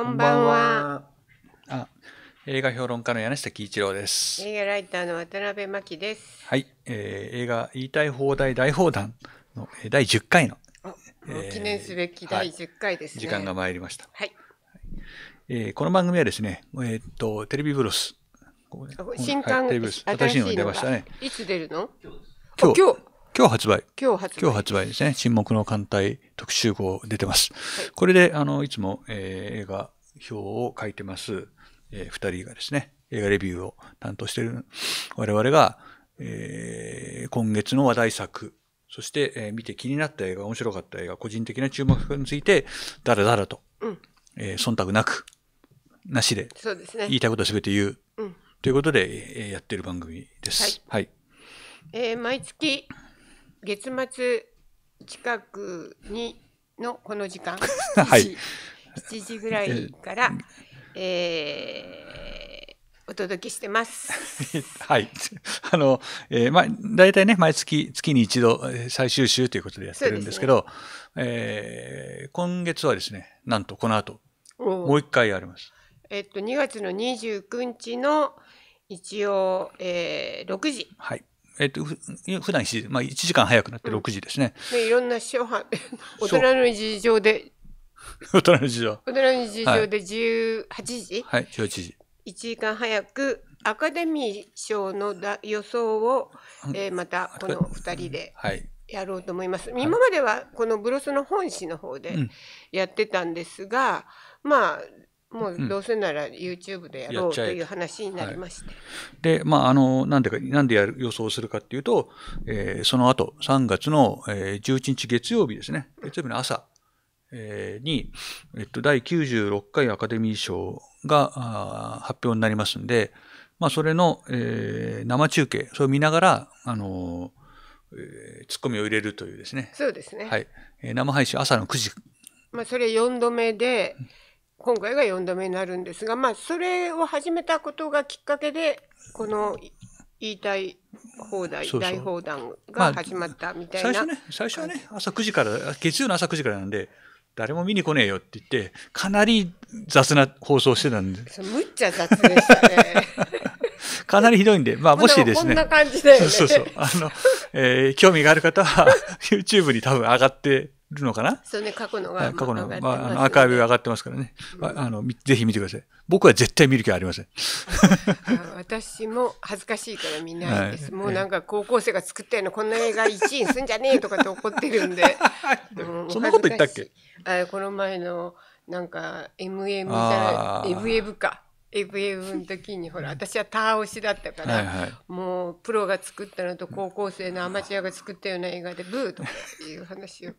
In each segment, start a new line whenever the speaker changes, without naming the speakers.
こんばんは。あ、映画評論家の柳下喜一郎です。
映画ライターの渡辺真希です。
はい、えー、映画言いたい放題大放談の第10回の、記
念すべき第10回です、ねはい、時間が参りました。はい。
えー、この番組はですね、えー、っとテレビブロス、新刊、はい、テ新しいの出ましたね。
いつ出るの？
今日。今日今日発売。今日発売。今日発売ですね。沈黙の艦隊特集号出てます。はい、これで、あの、いつも、えー、映画表を書いてます、えー、2人がですね、映画レビューを担当している我々が、えー、今月の話題作、そして、えー、見て気になった映画、面白かった映画、個人的な注目について、だらだらと、うん、えー、忖度なく、なしで、そうですね、言いたいことすべて言う、うん、ということで、えー、やってる番組です。はい。はい、
えー、毎月月末近くにのこの時間 はい、7時ぐらいから、えー、お届けしてます。
はい。あの、えー、まあ、大体ね、毎月、月に一度、最終週ということでやってるんですけど、ね、えー、今月はですね、なんとこの後、もう一回あります。
えっと、2月の29日の、一応、えー、6時。
はい。えっと、普段7時、まあ1時間早くなって6時ですね。
ねいろんな諸派、大人の事情で、
大 人の事情。大人の事情
で18時はい、18時。1時間早く、アカデミー賞のだ予想を、えー、またこの2人で。はいやろうと思います。今まではこのブロスの本誌の方でやってたんですが、まあもうどうせなら YouTube でやろう、うという話になりまして、は
い、で、まあ、あの、なんでか、なんでやる予想するかっていうと、えー、その後、3月の、えー、11日月曜日ですね、月曜日の朝、えー、に、えっと、第96回アカデミー賞があ発表になりますんで、まあ、それの、えー、生中継、それを見ながら、あのえー、ツッコミを入れるというですね。そうですね。はい。えー、生配信朝の9時。
まあ、それ4度目で、今回が4度目になるんですが、まあ、それを始めたことがきっかけで、この言いたい放題、そうそう大放談が始まったみたいな、まあ、最初ね、最
初はね、朝9時から、月曜の朝9時からなんで、誰も見に来ねえよって言って、かなり雑な放送してたんで。
むっちゃ雑でしたね。
かなりひどいんで、まあもしですね。こんな感じで、ね、そうそうそう。あの、えー、興味がある方は、YouTube に多分上がってるのかなそうね、過去のが。過去のまあ、アーカイブ上がってますからね、うん、あの。ぜひ見てください。僕は絶対見る気はありません。
私も恥ずかしいから見ないです。はい、もうなんか高校生が作ったようなこんな映画1位にすんじゃねえとかって怒ってるんで。そんなこと言ったっけあこの前のなんか MM じゃない、か。エブエブの時にほら私はター推しだったから、はいはい、もうプロが作ったのと高校生のアマチュアが作ったような映画でブーとかっていう話を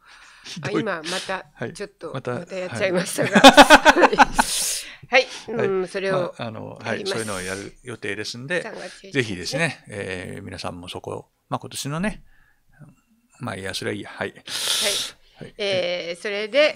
あ今またちょっと、またやっちゃいましたが、はい、うんそれを、あのはい、そういうのをやる予定ですんで、ぜひですね、
えー、皆さんもそこ、まあ今年のね、まあいやそれはいいや、はい、はい、
えー、それで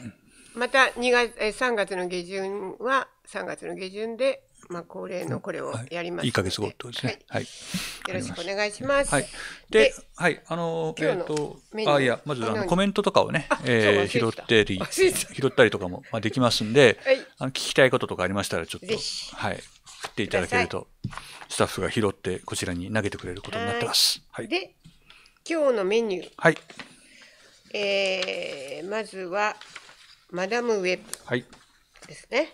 また2月3月の下旬は3月の下旬でまあ、恒例のこれをやりますので、はい、1ヶ月後とですね、はい、は
い、
よろしくお願いします。はい、で、はい、あの、えっと、あいや、まずあのコメント
とかをね、えー、拾ってり、拾ったりとかも、まあ、できますんで、あの聞きたいこととかありましたら、ちょっと、はい、振っていただけると、スタッフが拾ってこちらに投げてくれることになってます。はい、
で、今日のメニュー。はい。えー、まずは、マダムウェブですね。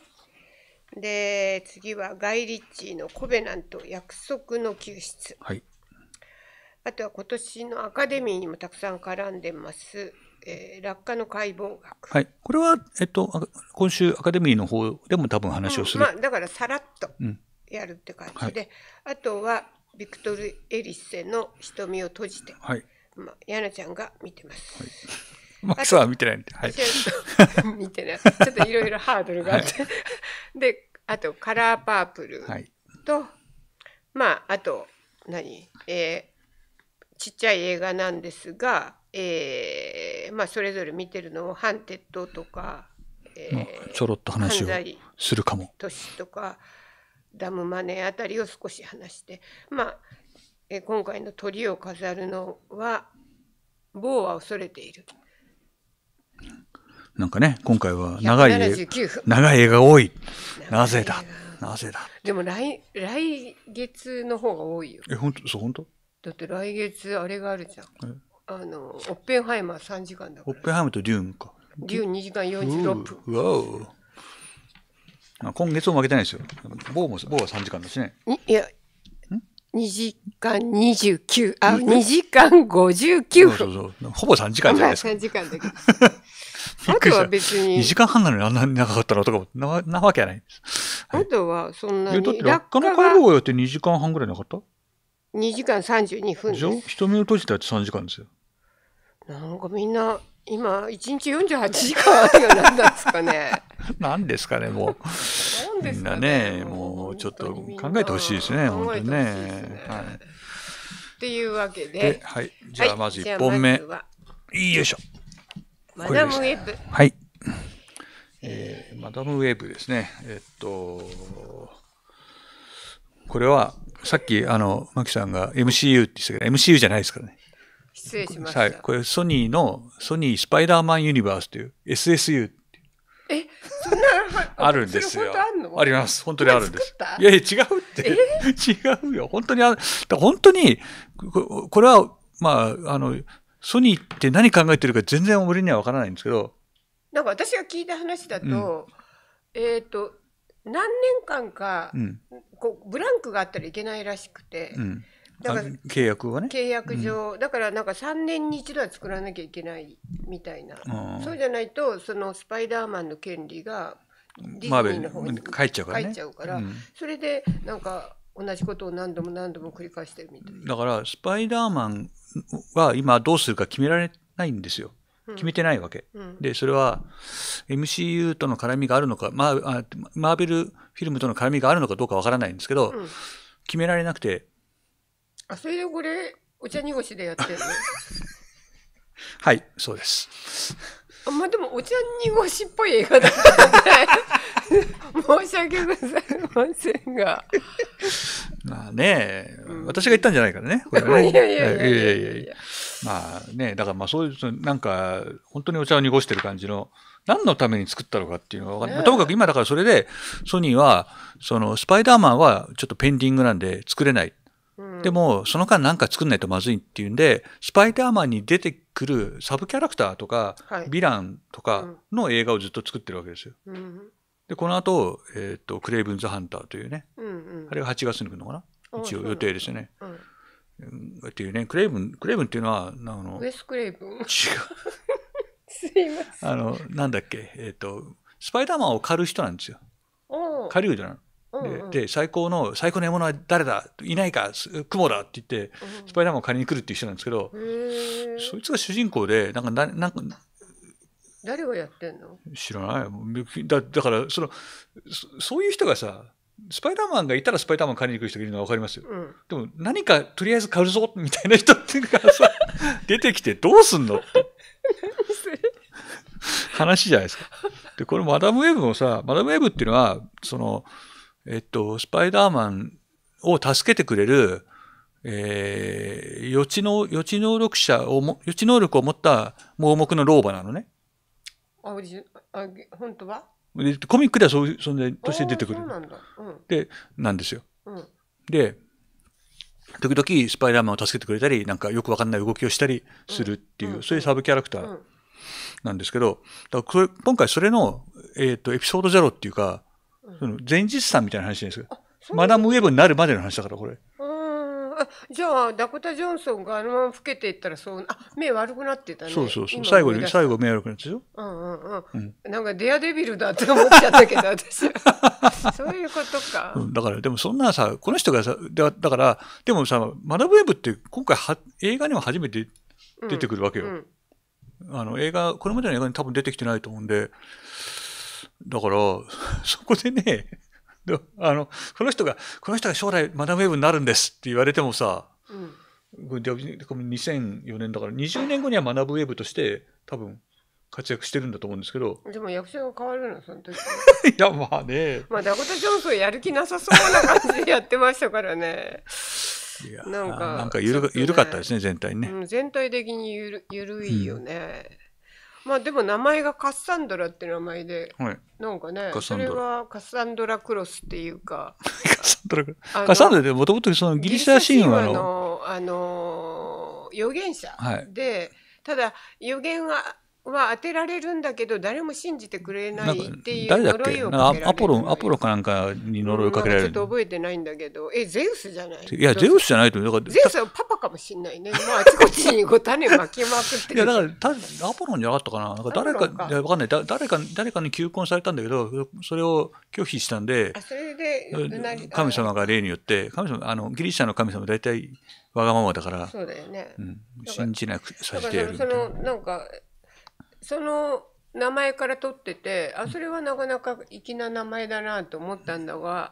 で次はガイ・リッチーの「コベナント約束の救出」はい、あとは今年のアカデミーにもたくさん絡んでますえー、落下の解剖学、
はい、これは、えっと、今週、アカデミーの方でも多分話をする、うんまあ、
だからさらっとやるって感じで、うんはい、あとはビクトル・エリッセの「瞳を閉じて」はいまあ、ヤナちゃんが見てます。はいマックスは見てないんで。はい。見てない。ちょっといろいろハードルがあって。はい、で、あと、カラーパープルと、はい、まあ、あと、何えー、ちっちゃい映画なんですが、えー、まあ、それぞれ見てるのを、ハンテッドとか、
えー、ちょろっと話をするかも。
年とか、ダムマネーあたりを少し話して、まあ、え今回の鳥を飾るのは、某は恐れている。
なんかね、今回は長い、長い映画多い。なぜだなぜだ
でも来、来月の方が多いよ。
え、本当そう、本当
だって来月あれがあるじゃん。あの、オッペンハイマー3時間だ
オッペンハイマーとデューンか。デュー
ン2時間46分。
うわお。今月も負けてないですよ。ボ某も、某は3時間だしね。
いや、2時間29、あ、2時間59分。そ
うそうそうほぼ3時間じゃないですか。3 時間だけあとは別に。2時間半なのにあんなに長かったのとかな、なわけないで
す。はい、あとはそんなに。だって落下の回解をやっ
て2時間半ぐらいなかった
?2 時間32分です。
瞳を閉じたやつ3時間ですよ。
なんかみんな今、1日48時間ある なんですかね。
な んですかね、もう。みんなね、もうちょっと考えてほしいですね、本当にね。はい。
というわけで。はい。じゃあ、まず1本目。
よいしょ。マダムウェブ。はい。えー、マダムウェブですね。えっと、これは、さっき、あの、マキさんが MCU って言ってたけど、MCU じゃないですからね。
失礼しました。はい、
これソニーの、ソニースパイダーマンユニバースという SSU って
え、そんな、
あるんですよ。あります。本当にあるんです。いやいや、違うって。違うよ。本当にある。本当に、これは、まあ、あの、ソニーって何考えてるか全然俺には分からないんですけど。
なんか私が聞いた話だと、うん、えっ、ー、と、何年間か、うん、こうブランクがあったらいけないらしくて、うん
だから契約はね契約上、
うん、だからなんか3年に一度は作らなきゃいけないみたいな、うん、そうじゃないとそのスパイダーマンの権利が
ディズニーの方に帰っちゃうから、ね、うん、
それでなんか同じことを何度も何度も繰り返してるみたい
だからスパイダーマンは今どうするか決められないんですよ決めてないわけ、うん、でそれは MCU との絡みがあるのかマーベルフィルムとの絡みがあるのかどうかわからないんですけど、決められなくて
あ、それでこれ、お茶濁しでやってる
はい、そうです。
あまあでも、お茶濁しっぽい映画だったので、申し訳ございませんが。
まあね、うん、私が言ったんじゃないからね、これね。いやいやいやいやいやいや。まあね、だからまあそういう、なんか、本当にお茶を濁してる感じの、何のために作ったのかっていうのが分かんない。ともかく今だからそれで、ソニーは、その、スパイダーマンはちょっとペンディングなんで作れない。でも、その間なんか作んないとまずいっていうんで、スパイダーマンに出てくるサブキャラクターとか、ヴィランとかの映画をずっと作ってるわけですよ。で、この後、えっ、と、クレイブンズ・ハンターというね、あれが8月に来るのかな一応予定ですよね。うん、っていうね、クレイブン、クレイブンっていうのは、あの、ウ
エス・クレイブン違う。すいま
せん。あの、なんだっけ、えっ、と、スパイダーマンを狩る人なんですよ。狩人なの。で最高の最高の獲物は誰だいないか雲だって言って、スパイダーマンを借りに来るっていう人なんですけど、そいつが主人公でなんかななんか
誰がやってんの
知らないだだからそのそういう人がさスパイダーマンがいたらスパイダーマン借りに来る人がいるのは分かりますよ、うん、でも何かとりあえず買うぞみたいな人っていうかさ 出てきてどうすんのって話じゃないですかでこれマダムウェブもさマダムウェブっていうのはそのえっと、スパイダーマンを助けてくれる、えー、予知の、予知能力者をも、予知能力を持った盲目の老婆なのね。
あ、オリあ、本当は
でコミックではそういう存在として出てくる。なんうん、で、なんですよ。うん、で、時々スパイダーマンを助けてくれたり、なんかよくわかんない動きをしたりするっていう、うん、そういうサブキャラクターなんですけど、だから今回それの、えっ、ー、と、エピソードゼロっていうか、その前日さんみたいな話じゃないですか。マダムウェブになるまでの話だから、これ。
あじゃあダコタ・ジョンソンがあのまま老けていったらそうあ目悪くなってたねそうそうそう最後に最後目悪くなってたようんうんうん、うん、なんかデアデビルだって思っちゃったけど私 そういうことか、
うん、だからでもそんなさこの人がさだだからでもさマダムウェブって今回は映画には初めて出てくるわけよ、うん、あの映画これまでの映画に多分出てきてないと思うんでだから、そこでね、あの、この人が、この人が将来マダムウェブになるんですって言われてもさ、うん、2004年だから20年後にはマダムウェブとして多分活躍してるんだと思うんですけど。
でも役者が変わるの、その時。い
や、まあね。
まあ、ダコタ・ジョンソンやる気なさそうな感じでやってましたからね。
いやなんか、なんか緩か、ね、緩かったですね、全体ね。うん、
全体的にゆる、ゆるいよね。まあでも名前がカッサンドラって名前で、はい、なんかねそれはカッサンドラクロスっていうかカッ
サンドラクロス カッサンドラってもともとそのギリシャ神話
のあの預言者で、はい、ただ預言はは当てられるんだけど誰も信じてくれない
っていう呪いをかけられるアポロアポロかなんかに呪いをかけられる、うん、ちょっ
と覚えてないんだけどえゼウスじゃないいやゼウスじゃないとだからゼウスはパパかもしれないねもうあちこちにこう種まきまくっていやだからたアポロンじゃ
なかったかななんか誰かかいやわかんないだ誰か誰かに求婚されたんだけどそれを拒否したんでそれ
で神様
が例によって神様あのギリシャの神様大体わがままだからそうだよね、うん、信じなくさせてやるそ
のなんかその名前から取っててあそれはなかなか粋な名前だなと思ったんだが。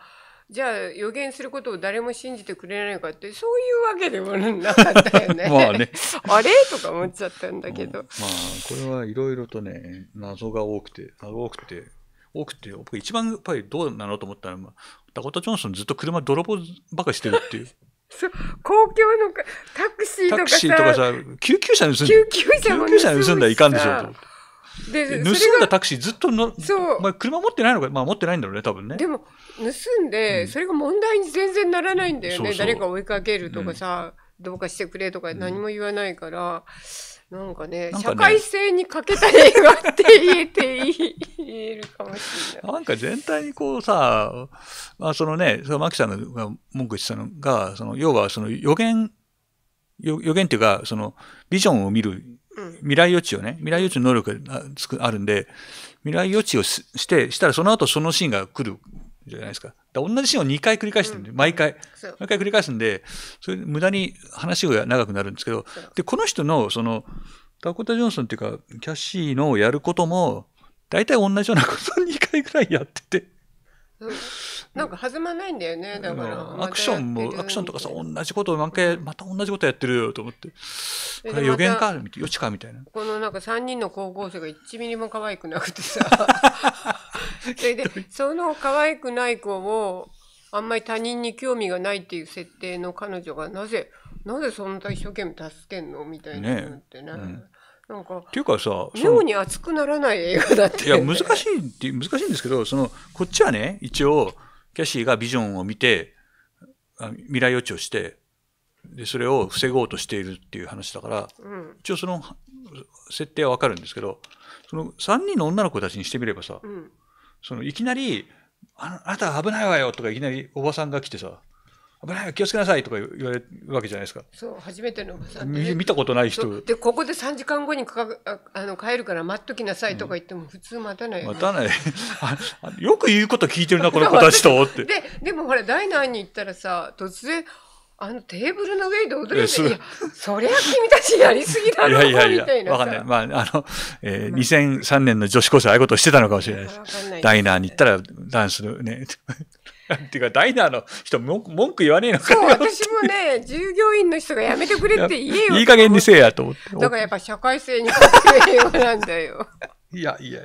じゃあ予言することを誰も信じてくれないかってそういうわけでもなかったよね。まあね あれとか思っちゃったんだけど。まあ
これはいろいろとね謎が多くて多くて多くて僕一番やっぱりどうなのと思ったらダコタ・ジョンソンずっと車泥棒ばかしてるっていう。そう公共のタ
クシーとかさタクシーとかさ
救急車盗んだ救急車救急車盗んだらいかんでしょ
とで盗んだタ
クシーずっとそう、まあ、車持ってないのか、まあ、持ってないんだろうね多分ねで
も盗んで、うん、それが問題に全然ならないんだよね誰か追いかけるとかさ、うん、どうかしてくれとか何も言わないから。うんなんかね、かね社会性に欠けた映画って言えて言えるかもしれない。なんか全
体にこうさ、まあそのね、そのマキさんが文句してたのが、その要はその予言、予言っていうか、そのビジョンを見る、未来予知をね、未来予知の能力があるんで、未来予知をして、したらその後そのシーンが来るじゃないですか。だ同じシーンを2回繰り返してるんで、うん、毎回。毎回繰り返すんで、それで無駄に話が長くなるんですけど、で、この人の、その、ダコタ・ジョンソンっていうか、キャッシーのやることも、大体同じようなことを2回ぐらいやってて。
なんか弾まないんだよね、だから。
アクションも、アクションとかさ、同じことを何回、また同じことやってるよと思って。これ予言か、予知かみたいな。
このなんか3人の高校生が1ミリも可愛くなくてさ。それでその可愛くない子をあんまり他人に興味がないっていう設定の彼女がなぜなぜそんな一生懸命助けんのみたいなのってね。ねうんなんかっていうかさ妙に熱くならない映画だっていや
難しいって難しいんですけどそのこっちはね一応キャシーがビジョンを見て未来予知をしてでそれを防ごうとしているっていう話だから、うん、一応その設定はわかるんですけどその3人の女の子たちにしてみればさ、うん、そのいきなり、ああなた危ないわよとかいきなりおばさんが来てさ、危ないよ気をつけなさいとか言われるわけじゃないですか。
そう、初めてのおばさん見
見たことない人。で、
ここで3時間後にかかあの帰るから待っときなさいとか言っても普通待たないよ、待たない。
よく言うこと聞いてるな、この子たちと。って。で、
でもほら、第何に行ったらさ、突然、あのテーブルの上で踊るそりゃ君たちやりすぎだろ、いやいやいや、わかんな
い。まあ、あの、えー、2003年の女子高生ああいうことしてたのかもしれないです。ダイナーに行ったらダンスね。っていうか、ダイナーの人文、文句言わねえのかそう、私
もね、従業員の人がやめてくれって言えよ。いい加減にせえやと思って。だからやっぱ社会性に欠けなんだよ。いやいや。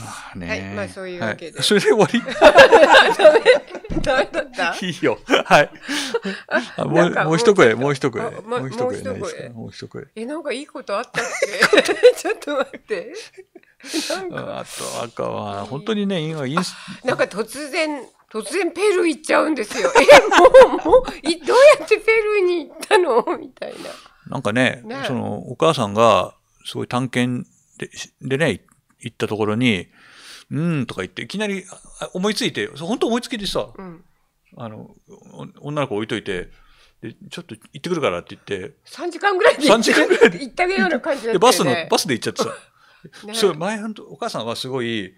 はい、まあそういうわけで。はい、それで終わり
ダメだった いいよ。はい。あもう、もう一声、もう一声。もう一声ないですかもう一声。
え、なんかいいことあったっけ ちょっと待って。なんか。あと、
赤は、本当にね、今、インス
なんか突然、突然ペルー行っちゃうんですよ。え、もう、もう、いどうやってペルーに行ったのみたいな。
なんかねその、お母さんが、すごい探検ででね、行ったところに、うんとか言って、いきなり思いついて、本当思いつきでさ、うん、あの、女の子置いといて、で、ちょっと行ってくるからって言って。
3時間ぐらいで行時間ぐらいで行ったような感じだったよ、ね、で、バスの、バスで行っちゃってさ。
ね、そう、前、お母さんはすごい、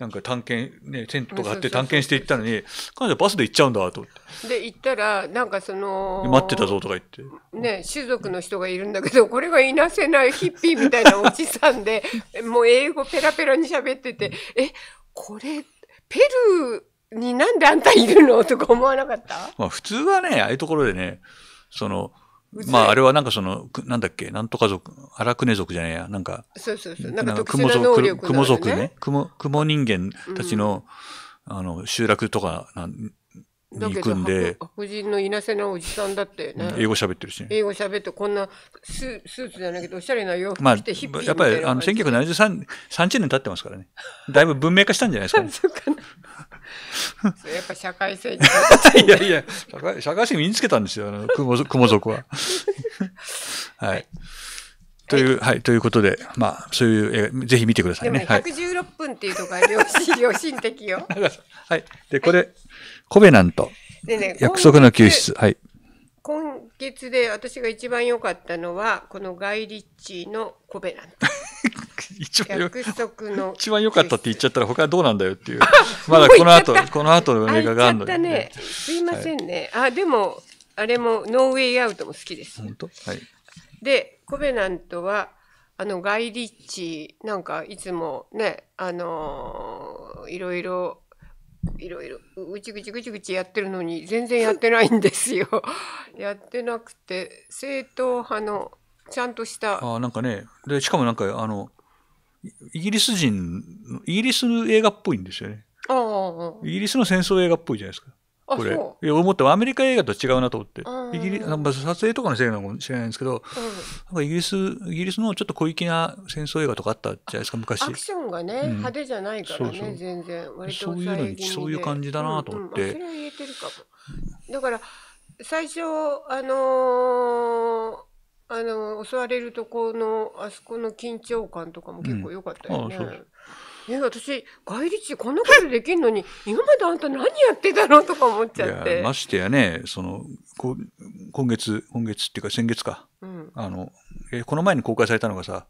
なんか探検、ね、テントとかあって探検して行ったのに、彼女バスで行っちゃうんだと思
って。で、行ったら、なんかその、待ってたぞとか言って。ね、種族の人がいるんだけど、これがいなせないヒッピーみたいなおじさんで、もう英語ペラペラに喋ってて、え、これ、ペルーになんであんたいるのとか思わなかった
まあ普通はね、ああいうところでね、その、まあ、あれはなんかその、なんだっけ、なんとか族、荒くね族じゃねえや、なんか、そうそうそう、なんか特殊な能力、ね、雲族ね、雲、雲人間たちの、うん、あの、集落とかなん、に行くんで。
白人の稲瀬のおじさんだってね。英
語喋ってるしね。
英語喋って、こんなススーツじゃないけど、おしゃれな洋服着てまあ、やっぱり、あの、1973、
30年経ってますからね。だいぶ文明化したんじゃないですか、ね。
そうかな。そやっぱ社会性に。い
やいや、社会社会性身につけたんですよ、あの、雲雲族は。はい。という、はい、ということで、まあ、そういう、えぜひ見てくださいね。116
分っていうのが良心、良心的よ。
はい。で、これ、コベナント。
でね、約束の
救出。はい。
今月で私が一番良かったのは、このガイリッチのコベナント。
一番よ、一番良かったって言っちゃったら他どうなんだよっていう。まだこの後、この後の映画があるので、ね、ね。すいませ
んね。はい、あ、でも、あれも、ノーウェイアウトも好きです。本当はい。で、コベナントは、あの、ガイリッチ、なんか、いつもね、あのー、いろいろ、いろいろ、ぐちぐちぐちぐちやってるのに、全然やってないんですよ。やってなくて、正統派の、ちゃんとした。
あなんかね、で、しかもなんか、あの、イギリス人、イギリス映画っぽいんですよね。イギリスの戦争映画っぽいじゃないですか。これ。いや、思ってアメリカ映画と違うなと思って。イギリなまあ、撮影とかのせいなのかもしれないんですけど、なんかイギリス、イギリスのちょっと小粋な戦争映画とかあったじゃないですか、昔。アクショ
ンがね、派手じゃないからね、全然。そういうのに、そういう感じだなと思って。それは言えてるかも。だから、最初、あのあの襲われるとこのあそこの緊張感とかも結構良かったよね。うん、ああえ私外立こんなことできんのに今まであんた何やってたのとか思っちゃってま
してやねそのこ今月今月っていうか先月か、うん、あのえこの前に公開されたのがさ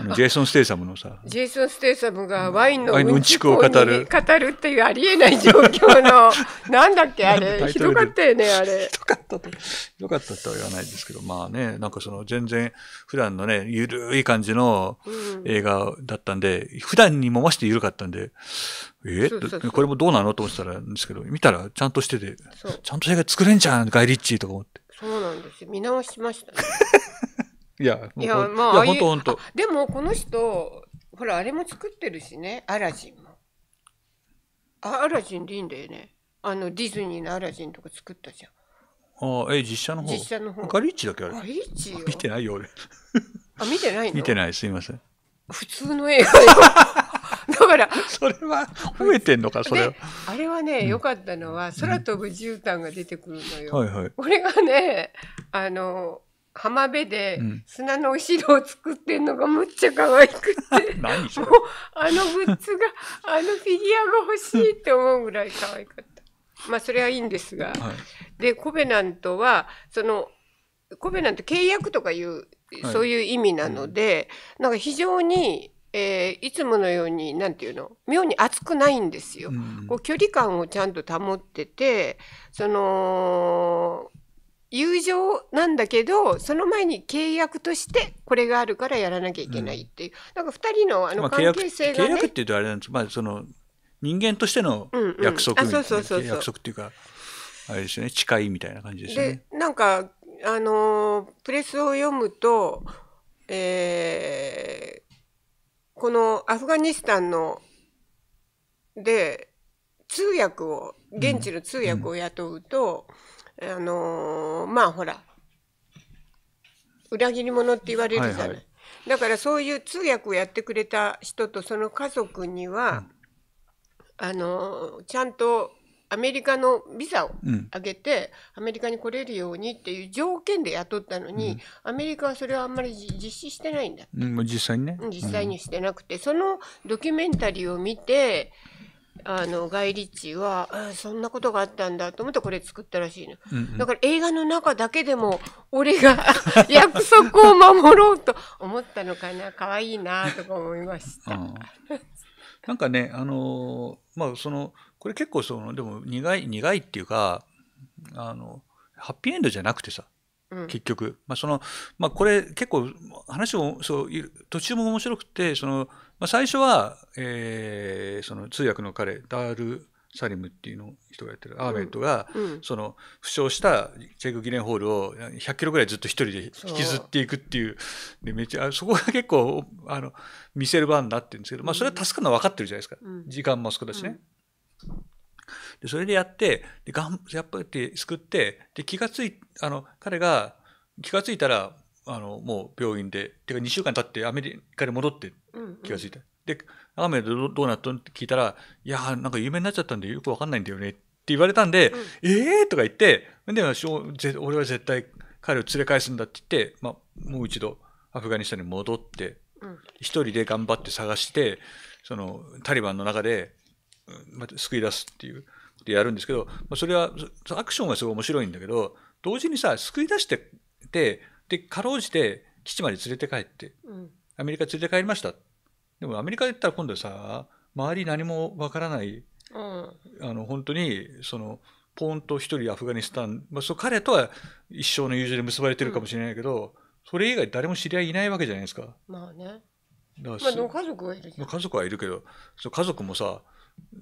あのジェイソン・ステイサムのさ
ジェイソン・ステイサムがワインのうんちくを語る語るっていうありえない状況の なんだっけあれひどかったよねあれひどかったとひ
どかったとは言わないですけどまあねなんかその全然普段のねゆるい感じの映画だったんで、うん、普段にもましてゆるかったんでえこれもどうなのと思ってたらですけど見たらちゃんとしててちゃんと映画作れんじゃんガイ・リッチーとか思って
そうなんです見直しました、ね
いや、いや、まあ、本当本当。
でも、この人、ほら、あれも作ってるしね、アラジンも。アラジンでいいんだよね。あの、ディズニーのアラジンとか作ったじゃん。
ああ、え、実写の方。実写の方。ガリッチだけあれ。ガリッチ見てないよ、俺。
あ、見てないの見て
ない、すいません。
普通の映画 だから。それは、
褒めてんのか、それは。
あれはね、良、うん、かったのは、空飛ぶ絨毯が出てくるのよ。うんはいはい、俺がね、あの、浜辺で砂のお城を作ってんのがむっちゃ可愛くて、う ん、何もうあのグッズが あのフィギュアが欲しいって思うぐらい可愛かった。まあそれはいいんですが、は
い、
でコベナントはそのコベナント契約とかいう、そういう意味なので、うん、なんか非常にえー、いつものように何て言うの妙に熱くないんですよ、うん、こう距離感をちゃんと保っててその友情なんだけどその前に契約としてこれがあるからやらなきゃいけないっていう、なんか2人のあの関係性が、ねまあ、契約っ
ていうとあれなんですまあその人間としての約束約束っていうかあれですよね誓いみたいな感じですね。
でなんかあのプレスを読むと、えー、このアフガニスタンので通訳を現地の通訳を雇うと。うんうんあのー、まあほら裏切り者って言われるじゃない、はいはい、だからそういう通訳をやってくれた人とその家族には、うん、あのちゃんとアメリカのビザを上げて、うん、アメリカに来れるようにっていう条件で雇ったのに、うん、アメリカはそれはあんまり実施してないんだ、
うん、実際にね
実際にしてなくて、そのドキュメンタリーを見てあのガイ・リッチーはそんなことがあったんだと思ってこれ作ったらしいの、うんうん、だから映画の中だけでも俺が 約束を守ろうと思ったのかな可愛いなとか思い
ました。なんかねあのー、まあそのこれ結構そのでも苦い苦いっていうかあのハッピーエンドじゃなくてさ結局、まあそのまあ、これ結構話もそう途中も面白くてそのまあ、最初は、えー、その通訳の彼ダール・サリムっていうの人がやってるアーメントが、うん、その負傷したチェック・ギレンホールを100キロぐらいずっと一人で引きずっていくっていうでめちゃそこが結構あの見せる場になってるんですけど、まあ、それは助かるのは分かってるじゃないですか、うん、時間も少だしね。うん、でそれでやってでがんやっぱり救ってで気がついあの彼が気がついたらあのもう病院でてか2週間経ってアメリカに戻って気が付いた、うんうん、ででどうなったのって聞いたら「いやなんか有名になっちゃったんでよく分かんないんだよね」って言われたんで「うん、ええー!」とか言ってで俺は絶対彼を連れ返すんだって言って、まあ、もう一度アフガニスタンに戻って、うん、一人で頑張って探してそのタリバンの中で、また救い出すっていうことやるんですけど、まあ、それはアクションはすごい面白いんだけど同時にさ救い出しててでかろうじて基地まで連れて帰って、うん、アメリカ連れて帰りましたでもアメリカ行ったら今度さ周り何もわからない、うん、あの本当にそのポンと一人アフガニスタン、まあ、そ彼とは一生の友情で結ばれてるかもしれないけど、それ以外誰も知り合いいないわけじゃないですか。まあね。だからまあ、家族はいる家族はいるけどそ家族もさ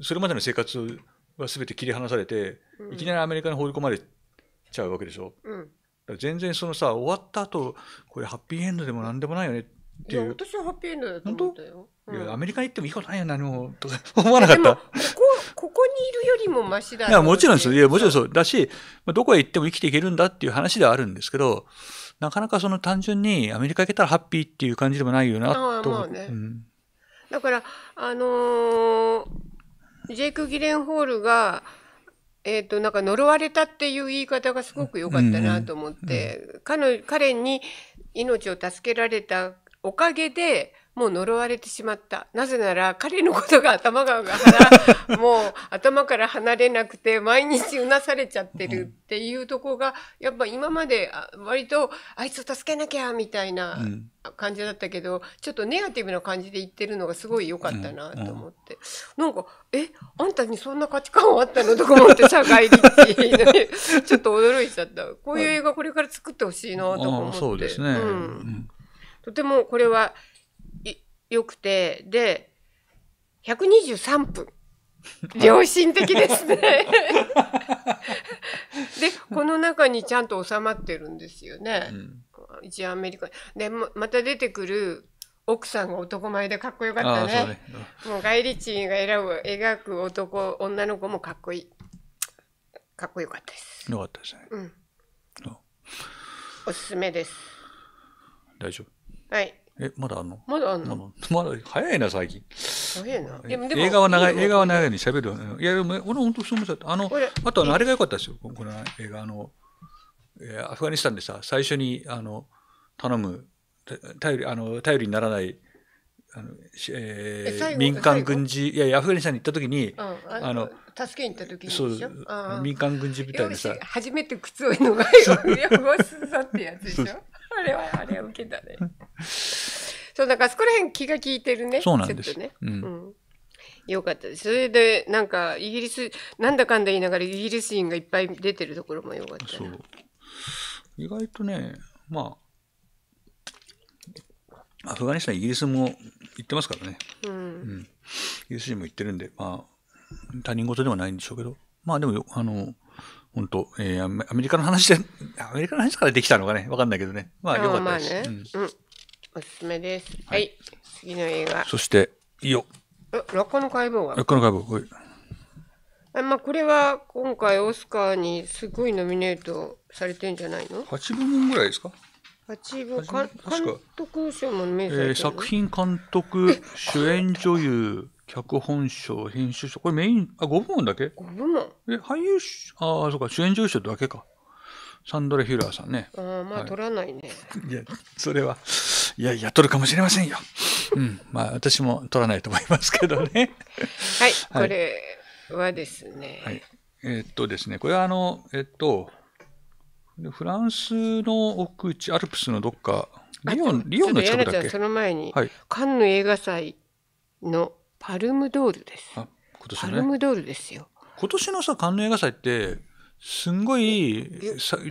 それまでの生活は全て切り離されて、うん、いきなりアメリカに放り込まれちゃうわけでしょ。うん、全然そのさ終わった後これハッピーエンドでも何でもないよねっていういや私
はハッピーエンドだと思ったよ、
うん、いやアメリカ行ってもいいことないよ何もとか思わなかったここ
ここにいるよりもマシだいやも
ちろんですよいやもちろんそうだしどこへ行っても生きていけるんだっていう話ではあるんですけどなかなかその単純にアメリカ行けたらハッピーっていう感じでもないよなと思う、ねうん、
だからあのー、ジェイク・ギレンホールがえーと、なんか呪われたっていう言い方がすごく良かったなと思って、うんうんうん、彼彼に命を助けられたおかげでもう呪われてしまったなぜなら彼のことが頭ががもう頭から離れなくて毎日うなされちゃってるっていうとこがやっぱ今まで割とあいつを助けなきゃみたいな感じだったけど、うん、ちょっとネガティブな感じで言ってるのがすごい良かったなと思って、うんうん、なんか「えあんたにそんな価値観はあったの?」とか思って社会的にちょっと驚いちゃったこういう映画これから作ってほしいなとか思って。ううんとてもこれはよくて、で、123分。良心的ですねで、この中にちゃんと収まってるんですよね。うん、一応アメリカ。で、また出てくる奥さんが男前でかっこよかったね。もう外立チが選ぶ、描く男、女の子もかっこいい。かっこよかったで
す。よかったですね。
うん。おすすめです。
大丈夫。はい。え、まだあんのまだあんのまだ、早いな、最近。
早いな。映画は長い、映画は
長いに喋る。いや、でも、俺本当そう思った。あの、あとあれが良かったですよ。この映画、あの、アフガニスタンでさ、最初に、あの、頼む、頼り、あの、頼りにならないあのえー、民間軍事いやアフガニスタンに行った時に、うん、あの
助けに行った時にそう民間軍事部隊でさ初めて靴を脱がよってやつでしょあれはあれは受けたねそうだからそこら辺気が利いてるねそうなんですね、うん、うんよかったです。それで、なんか、イギリス、なんだかんだ言いながら、イギリス人がいっぱい出てるところもよかったそう。
意外とね、まあ、アフガニスタン、イギリスも言ってますからね。うん。うん、USJ も言ってるんで、まあ、他人事ではないんでしょうけど、まあでもあの、本当、えー、アメリカの話で、アメリカの話からできたのかね、わかんないけどね。まあ、よかったです。まあね、うん、う
ん。おすすめです。はい。はい、次の映画。そし
て、いいよ。
落下の解剖は落下の解剖、はい。あまあ、これは今回オスカーにすごいノミネートされてんじゃないの
?8 部門ぐらいですか
あちぼ監督賞も名作、えー、作品
監督 主演女優脚本賞編集賞これメインあ五部門だけ五部門え俳優ああそうか主演女優賞だけかサンドラ・ヒュラーさんねああまあ、はい、取らないね いやそれはいやいや取るかもしれませんようんまあ私も取らないと思いますけどねはい、はい、これ
はですね、はい、
えー、っとですねこれはあのえっとフランスの奥地、アルプスのどっか、リオン、リオンの近くだっけその前に、はい、
カンヌ映画祭のパルムドールで
す。あ今年ね、パルム
ドールですよ。
今年のさ、カンヌ映画祭って、すんごい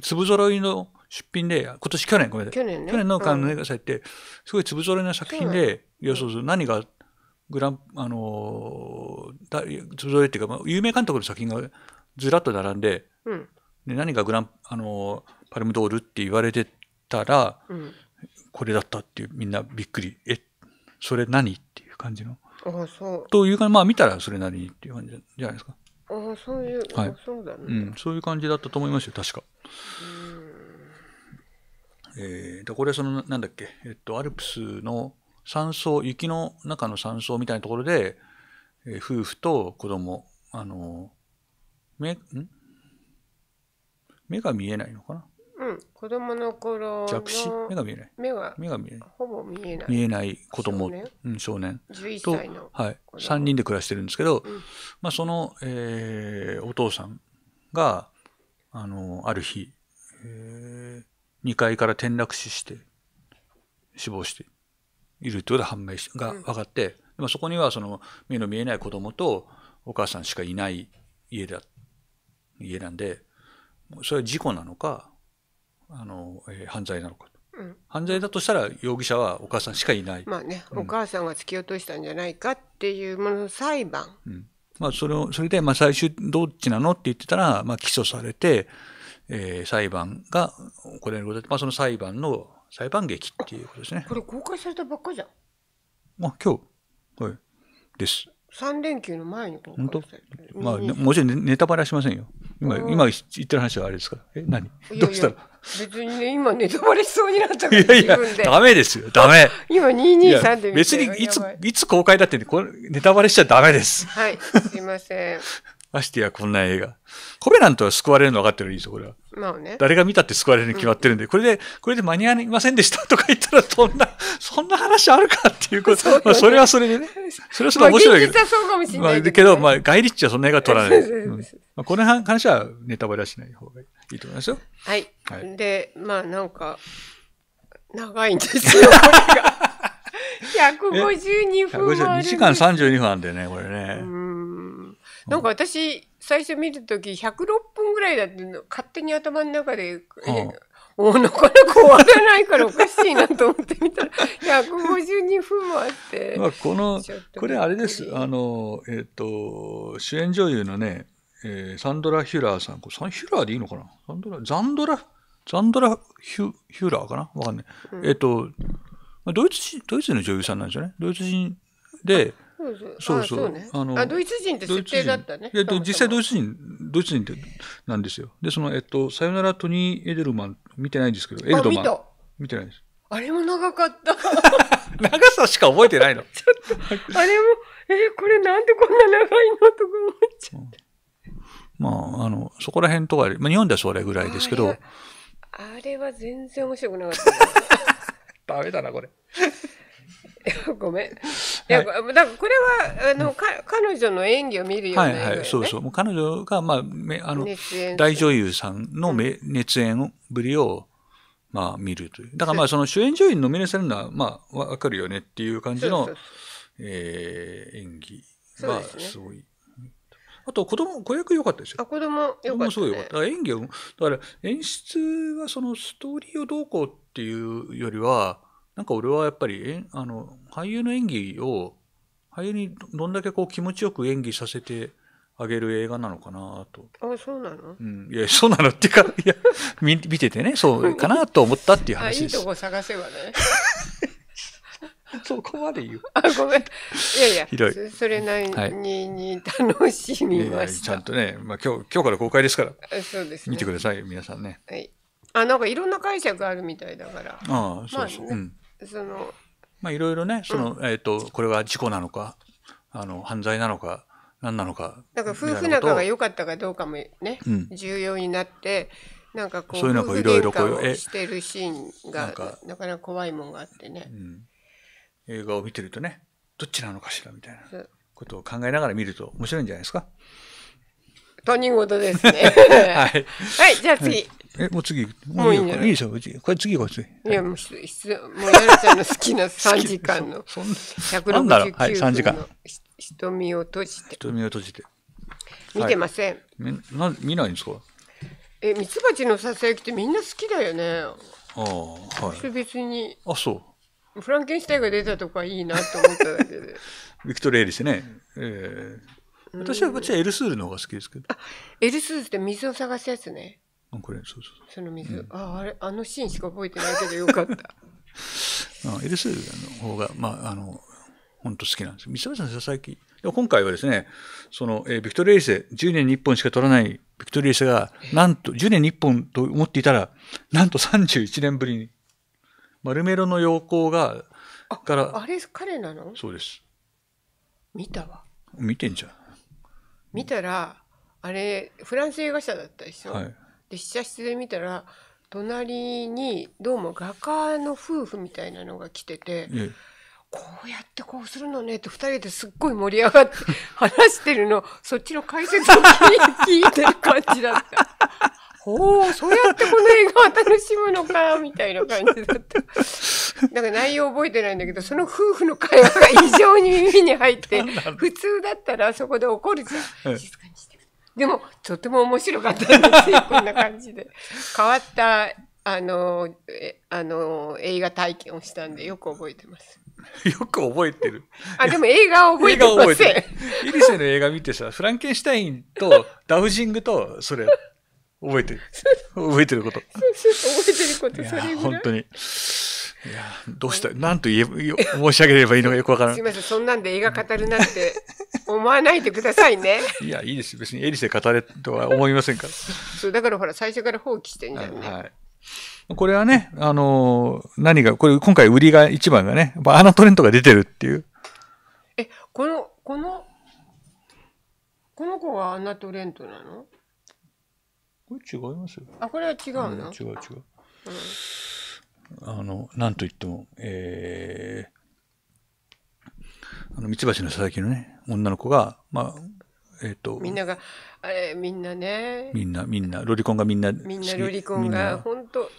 粒ろいの出品で、今年、去年、ごめんなさい。去年,、ね、去年のカンヌ映画祭って、すごい粒ろいの作品で、要する何が、グラン、あのー、粒ろいっていうか、まあ、有名監督の作品がずらっと並んで、うんで何がグランあのパルムドールって言われてたら、うん、これだったっていうみんなびっくりえそれ何っていう感じの
あそう
というかまあ見たらそれなりにっていう感じじゃないですか
ああそういう、はい、そうだね、うん、
そういう感じだったと思いますよ確かえー、でこれそのなんだっけ、えっと、アルプスの山荘雪の中の山荘みたいなところで、えー、夫婦と子供あのめん目が見えないのかな
うん、子供の頃の弱視目が見えない目が目が見えないほぼ見えない見えない子供少年
うん、少年11歳のはい、子3人で暮らしてるんですけど、うんまあ、その、えーお父さんがあのある日、え2階から転落死して死亡しているということが判明しが分かって、でもそこにはその目の見えない子供とお母さんしかいない家だ家なんでそれは事故なのか、あの、えー、犯罪なのかうん、犯罪だとしたら容疑者はお母さんしかいない。
まあね、うん、お母さんが突き落としたんじゃないかっていうものの裁判。うん、
まあそれを、それで、まあ最終どっちなのって言ってたら、まあ起訴されて、えー、裁判が行われることで、まあその裁判の裁判劇っていうことですね。こ
れ公開されたばっかじゃん。あ、
今日。はい。です。
3連休の前に公開まあ、も
ちろんネタバレはしませんよ。今、今言ってる話はあれですからえ、何どうしたら
別にね、今ネタバレしそうになっちゃういやいや、ダメ
ですよ、ダメ。今223で見て別にいつ、いつ公開だって、ね、これネタバレしちゃダメです。
はい、すいません。
ましてやこんな映画。コベラントは救われるの分かってるいいですよ、これは。
まあね。誰
が見たって救われるに決まってるんで、うん、これで、これで間に合いませんでしたとか言ったら、そんな、そんな話あるかっていうこと。そ、ね、まあ、それはそれでね。それはそれは面白いけど。まあ、そうかもしれないけど、ね、まあ、けど、まあ、ガイリッチはそんな映画撮らない。まあ、この話はネタバレはしない方がいいと思いますよ。は
い。はい、で、まあ、なんか、長いんですよ、これが。152 分もある。1時間
32分あんだよね、これね。うん
なんか私最初見た時106分ぐらいだっての、勝手に頭の中で、
えお
なかなか終わらないからおかしいなと思ってみたら152分もあって、まあ、このこれあ
れですあの、えーと、主演女優のね、えー、サンドラ・ヒュラーさんこれサンヒュラーでいいのかなサンドラザンドラザンドラヒュ・ヒュラーかなわかんない、うん、えっ、ー、とドイツドイツの女優さんなんですよねドイツ人で
そうそう。あのドイツ人って設定だったね。えっと、実際ドイツ人、
ドイツ人ってなんですよ。で、その、えっと、さよならトニー・エデルマン、見てないんですけど、エルドマン。見てないです。
あれも長かった。
長さしか覚えてないの。ち
ょっと、あれも、えー、これなんでこんな長いのとか思っち
ゃって。まあ、あの、そこら辺とか、まあ、日本ではそれぐらいですけど。
あれは全然面白くなかっ
た。ダメだな、これ。
ごめん。だからこれはあのか彼女の演技を見るようね、はいはい、
そうそう。もう彼女が、まあ、めあの大女優さんのめ、熱演ぶりを、まあ、見るという。だからまあ、その主演女優にノミネされるのは、まあ、わかるよねっていう感じの、そえー、演技がすごい。あと子供、子役良かったですよ。あ、子供良かった、ね。子供すごい良かった。だから演技を、だから演出はそのストーリーをどうこうっていうよりは、なんか俺はやっぱり、あの、俳優の演技を、俳優にどんだけこう気持ちよく演技させてあげる映画なのかなと。
あ、そうなのうん。
いや、そうなのっていうか、いや、見見ててね、そうかなと思ったっていう話です。あ、いい
とこ探せばね。そこまで言う。あ、ごめん。いやいや、ひどい。それなりに楽しみました。はい、
ちゃんとね、まあ今日、今日から公開ですから。そうです、ね、見てください、皆さんね。
はい。あ、なんかいろんな解釈あるみたいだから。ああ、そうそう。まあね、うん。その
まあいろいろねその、うん、えっと、これは事故なのかあの犯罪なのか何なのかだから夫婦仲が
良かったかどうかもね、うん、重要になってなんかこうそういうのいろいろこうしてるシーンがなかなか怖いもんがあってね、う
ん、映画を見てるとねどっちなのかしらみたいなことを考えながら見ると面白いんじゃないですか
他人事ですね はい、はい、じゃあ次、はいえ、もう次もういいんじゃないいいでしょ、ち。
これ次こっち。い
や、もう、質もう、やるちゃんの好きな3時間の、169 分の、はい、時間。瞳を閉じて。
瞳を閉じて。見てません。はい、な見ないんですか
え、ミツバチのささやきってみんな好きだよね。あ
あ、はい。
別に。あ、そう。フランケンシュタインが出たとかいいなと思っただ
けで。ビクトリーエリスね。えー、私はこっちはエルスールの方が好きですけど。あ、
エルスールって水を探すやつね。あこれそうそうその水、うん、ああれあのシーンしか覚えてない
けどよかった エルスの方がまああの本当好きなんです三橋さん佐々木今回はですねその、えー、ビクトリーエリセ10年に1本しか取らないビクトリーエリセがなんと10年に1本と思っていたらなんと31年ぶりにマルメロの陽光がから
あれ彼なのそうです見たわ見てんじゃん見たらあれフランス映画社だったでしょ、はいで試写室で見たら隣にどうも画家の夫婦みたいなのが来てて。ええこうやってこうするのねって二人ですっごい盛り上がって 話してるの、そっちの解説を聞いてる感じだった。おお、そうやってこの映画を楽しむのか、みたいな感じだった。んか内容覚えてないんだけど、その夫婦の会話が異常に耳に入って、普通だったらあそこで怒るじゃん。静かにしてでも、とても面白かったんですよ、こんな感じで。変わった、あの、あの、映画体験をしたんで、よく覚えてます。
よく覚えてる。あ、でも映画を覚えてません。イリセの映画見てさ、フランケンシュタインとダウジングと、それ、覚えてる。覚えてること。覚
えてること、それぐらい。本当
に。いや、どうした、なんと言え、申し上げればいいのかよくわからない。すみ
ません、そんなんで映画語るなんて思わないでくださいね。
いや、いいです。別にエリセ語れとは思いませんから。
そう、だからほら、最初から放棄してんじゃんね。はい
これはね、あのー、何が、これ今回売りが一番がね、アナトレントが出てるっていう。
え、この、この、この子がアナトレントなの
これ違いますよ。あ、これは違うの、違う違う。うんあの、なんといっても、えー、あの、ミツバチの佐々木のね、女の子が、まあ、えっ、ー、と。
みんなが、あれ、みんなね。
みんな、みんな、ロリコンがみんな。みんなロリコンが、
本当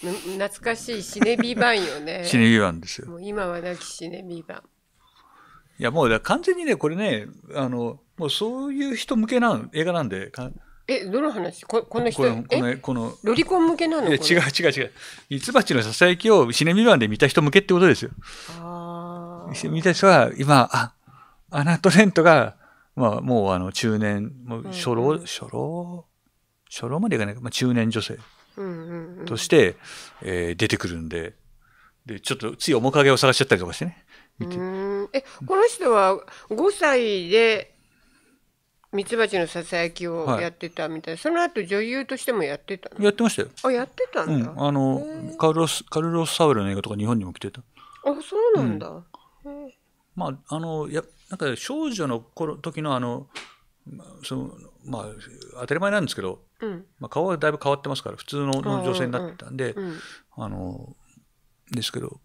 懐かしいシネビ版よね。シネビ版ですよ。もう今はなきシネビ版。
いや、もう完全にね、これね、あの、もうそういう人向けな映画なんで、
え、どの話ここの人このこのこのロリコン向けなの違う違う
違う。ミツバチのささやきをシネミンで見た人向けってことですよ。ああ見た人は今、あ、アナトレントが、まあ、もうあの中年、もう初老、うんうん、初老、初老までいかないまあ、中年女性として、うんうんうん、えー、出てくるんで、で、ちょっとつい面影を探しちゃったりとかしてね。
見てえ、この人は5歳で、ミツバチのささやきをやってたみたいな、はい、その後女優としてもやってたのやってましたよあやってたんだ、
うん、あのカルロスカルロス・サウルの映画とか日本にも来てたあそうなんだ、うん、まああのやなんか少女の頃時のあのそのまあ当たり前なんですけど、うん、まあ、顔はだいぶ変わってますから普通の女性になってたんで、うんうん、あのですけど、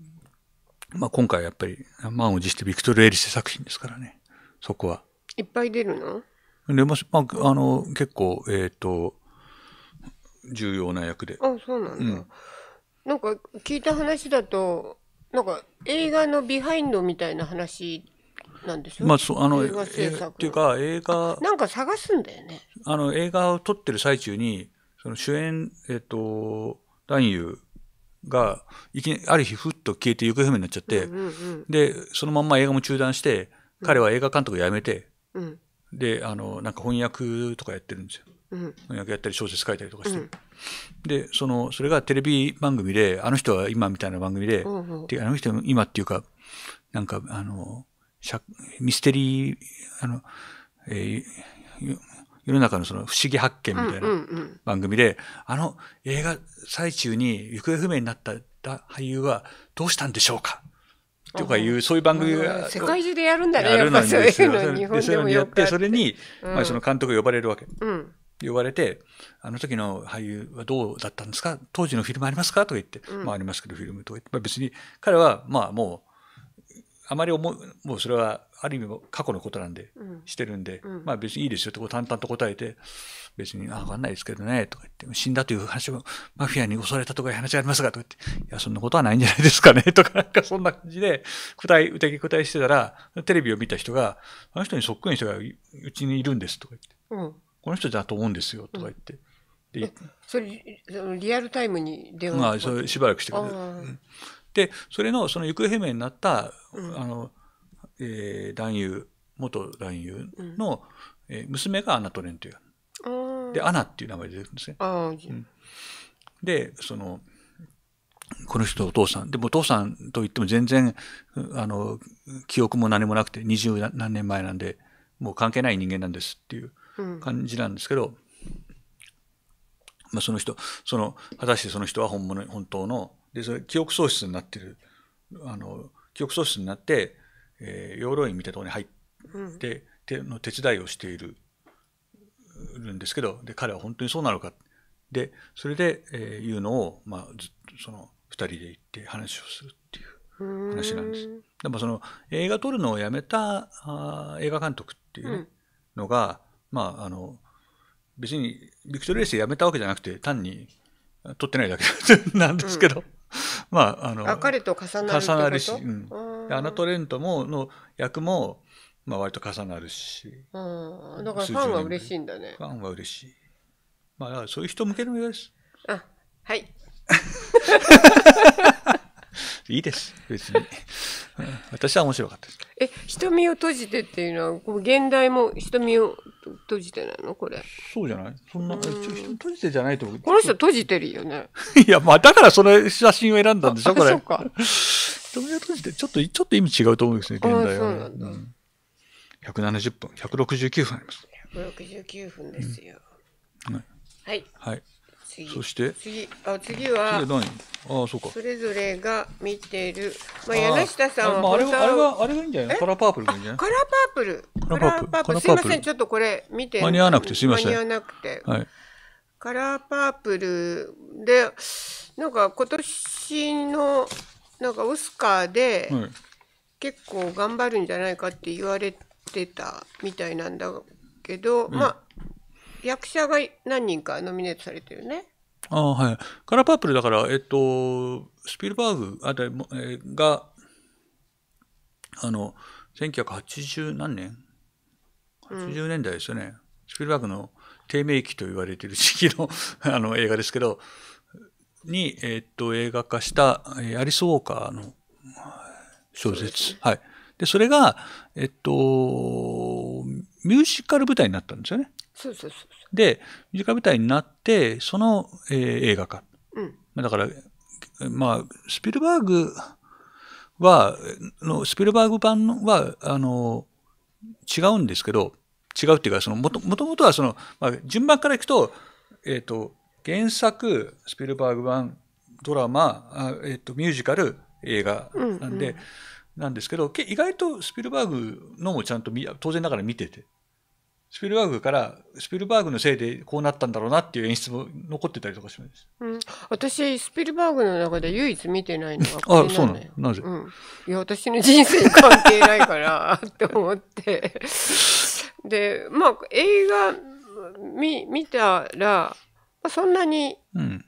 まあ、今回やっぱり満を持してビクトル・エリス作品ですからねそこは。
いっぱい出るの
でまあ、あの、結構、えっ、ー、と、重要な役で。あ、そうなんだ。うん、
なんか、聞いた話だと、なんか、映画のビハインドみたいな話なんでしょまあ、そう、あの、映画制作。っ
ていうか、映画。
なんか探すんだよね。
あの、映画を撮ってる最中に、その主演、えっ、ー、と、男優が、いきある日、ふっと消えて行方不明になっちゃって、うんうんうん、で、そのまんま映画も中断して、彼は映画監督を辞めて、うんで、あの、なんか翻訳とかやってるんですよ。うん、翻訳やったり小説書いたりとかして、うん、でそのそれがテレビ番組であの人は今みたいな番組でうんうであの人は今っていうかなんかあのミステリーあの、えー、世の中のその不思議発見みたいな番組で、あの映画最中に行方不明になった俳優はどうしたんでしょうかとかいうそういう番組が、世界
中でやるんだねやるでそういうので そういうのやってそ
れに、まあ、その監督が呼ばれるわけ、呼ばれて「あの時の俳優はどうだったんですか当時のフィルムありますか?」とか言って「まあ、ありますけどフィルム」とか言って、まあ、別に彼はまあもうあまり思うもうそれはある意味過去のことなんで、してるんで、まあ別にいいですよってこう淡々と答えて別に、あ、わかんないですけどね、とか言って、死んだという話も、マフィアに襲われたとかいう話がありますが、とか言って、いや、そんなことはないんじゃないですかね、とか、なんかそんな感じで、答え、歌き答えしてたら、テレビを見た人が、あの人にそっくりの人がうちにいるんです、とか言って、うん、この人だと思うんですよ、とか言って。うん、で
それリアルタイムに電話まあ、それしばらくしてくれる。
で、それの、その行方不明になった、うん、あの、えー、男優、元男優の、うんえー、娘がアナトレンというで、アナっていう名前で出てくるんですね。うん、で、その、この人お父さん。でもお父さんと言っても全然、あの、記憶も何もなくて、二十何年前なんで、もう関係ない人間なんですっていう感じなんですけど、うん、まあその人、その、果たしてその人は本物、本当の、で、それ、記憶喪失になってる、あの、記憶喪失になって、えー、養老院みたいなところに入って、うん、手の手伝いをしているるんですけどで彼は本当にそうなのかでそれで、えー、言うのを、まあ、ずっとその2人で行って話をするってい
う話なんです。
でもその映画撮るのをやめたあ映画監督っていう、うん、のが、まあ、あの別にビクトリレエスやめたわけじゃなくて単に撮ってないだけ なんですけど、うん、まああの彼と重なる重なるし、うん、アナト・レントもの役もまあ割と重なるし。うん。だからファンは嬉しいんだね。ファンは嬉しい。まあそういう人向けの映画です。
あ、はい。
いいです、別に。私は面白かったで
す。え、瞳を閉じてっていうのは、こう現代も瞳を閉じてないのこれ。そうじゃない
そんな、人閉じてじゃないと思う。この人
閉じてるよね。
いや、まあだからその写真を選んだんでしょ、これ。そうか。
瞳を閉じて、ちょっと、ち
ょっと意味違うと思うんですね、現代は、あ、そうなんだ。うん170分、169分あります。
169分ですよ。うん、はい。はい。
はいそして次
あ次はあそうかそれぞれが見てる、まあ、柳下さんはあれはあれはあれがいいんじゃな
いカラーパープルがいいんじゃないカラ
ーパープルカラーパープルすいませんちょっとこれ見て間に合わなくてすいません間に合わなくて、はい、カラーパープルでなんか今年のなんかオスカーで、結構頑張るんじゃないかって言われて出たみたいなんだけど、うん、まあ役者が何人かノミネートされてるね。
ああはい。カラーパープルだから、えっと、スピルバーグあたりも、えが、あの、1980何年 ?80 年代ですよね。うん、スピルバーグの低迷期と言われてる時期の あの映画ですけど、に、えっと、映画化した、えー、アリス・ウォーカーの小説。はい。で、それが、えっと、ミュージカル舞台になったんですよね。そうそうそうそう。で、ミュージカル舞台になって、その、えー、映画化。うん。だから、まあ、スピルバーグは、のスピルバーグ版は、あの、違うんですけど、違うっていうか、その、もともとはその、まあ、順番からいくと、えっ、ー、と、原作、スピルバーグ版、ドラマ、えっ、ー、と、ミュージカル、映画なんで、うんうんなんですけど、意外とスピルバーグのもちゃんと当然ながら見てて、スピルバーグから、スピルバーグのせいでこうなったんだろうなっていう演出も残ってたりとかします。
うん、私、スピルバーグの中で唯一見てないのは、あ、そうなのなぜ、うん、いや、私の人生に関係ないから、って思って。で、まあ、映画見見たら、そんなに、うん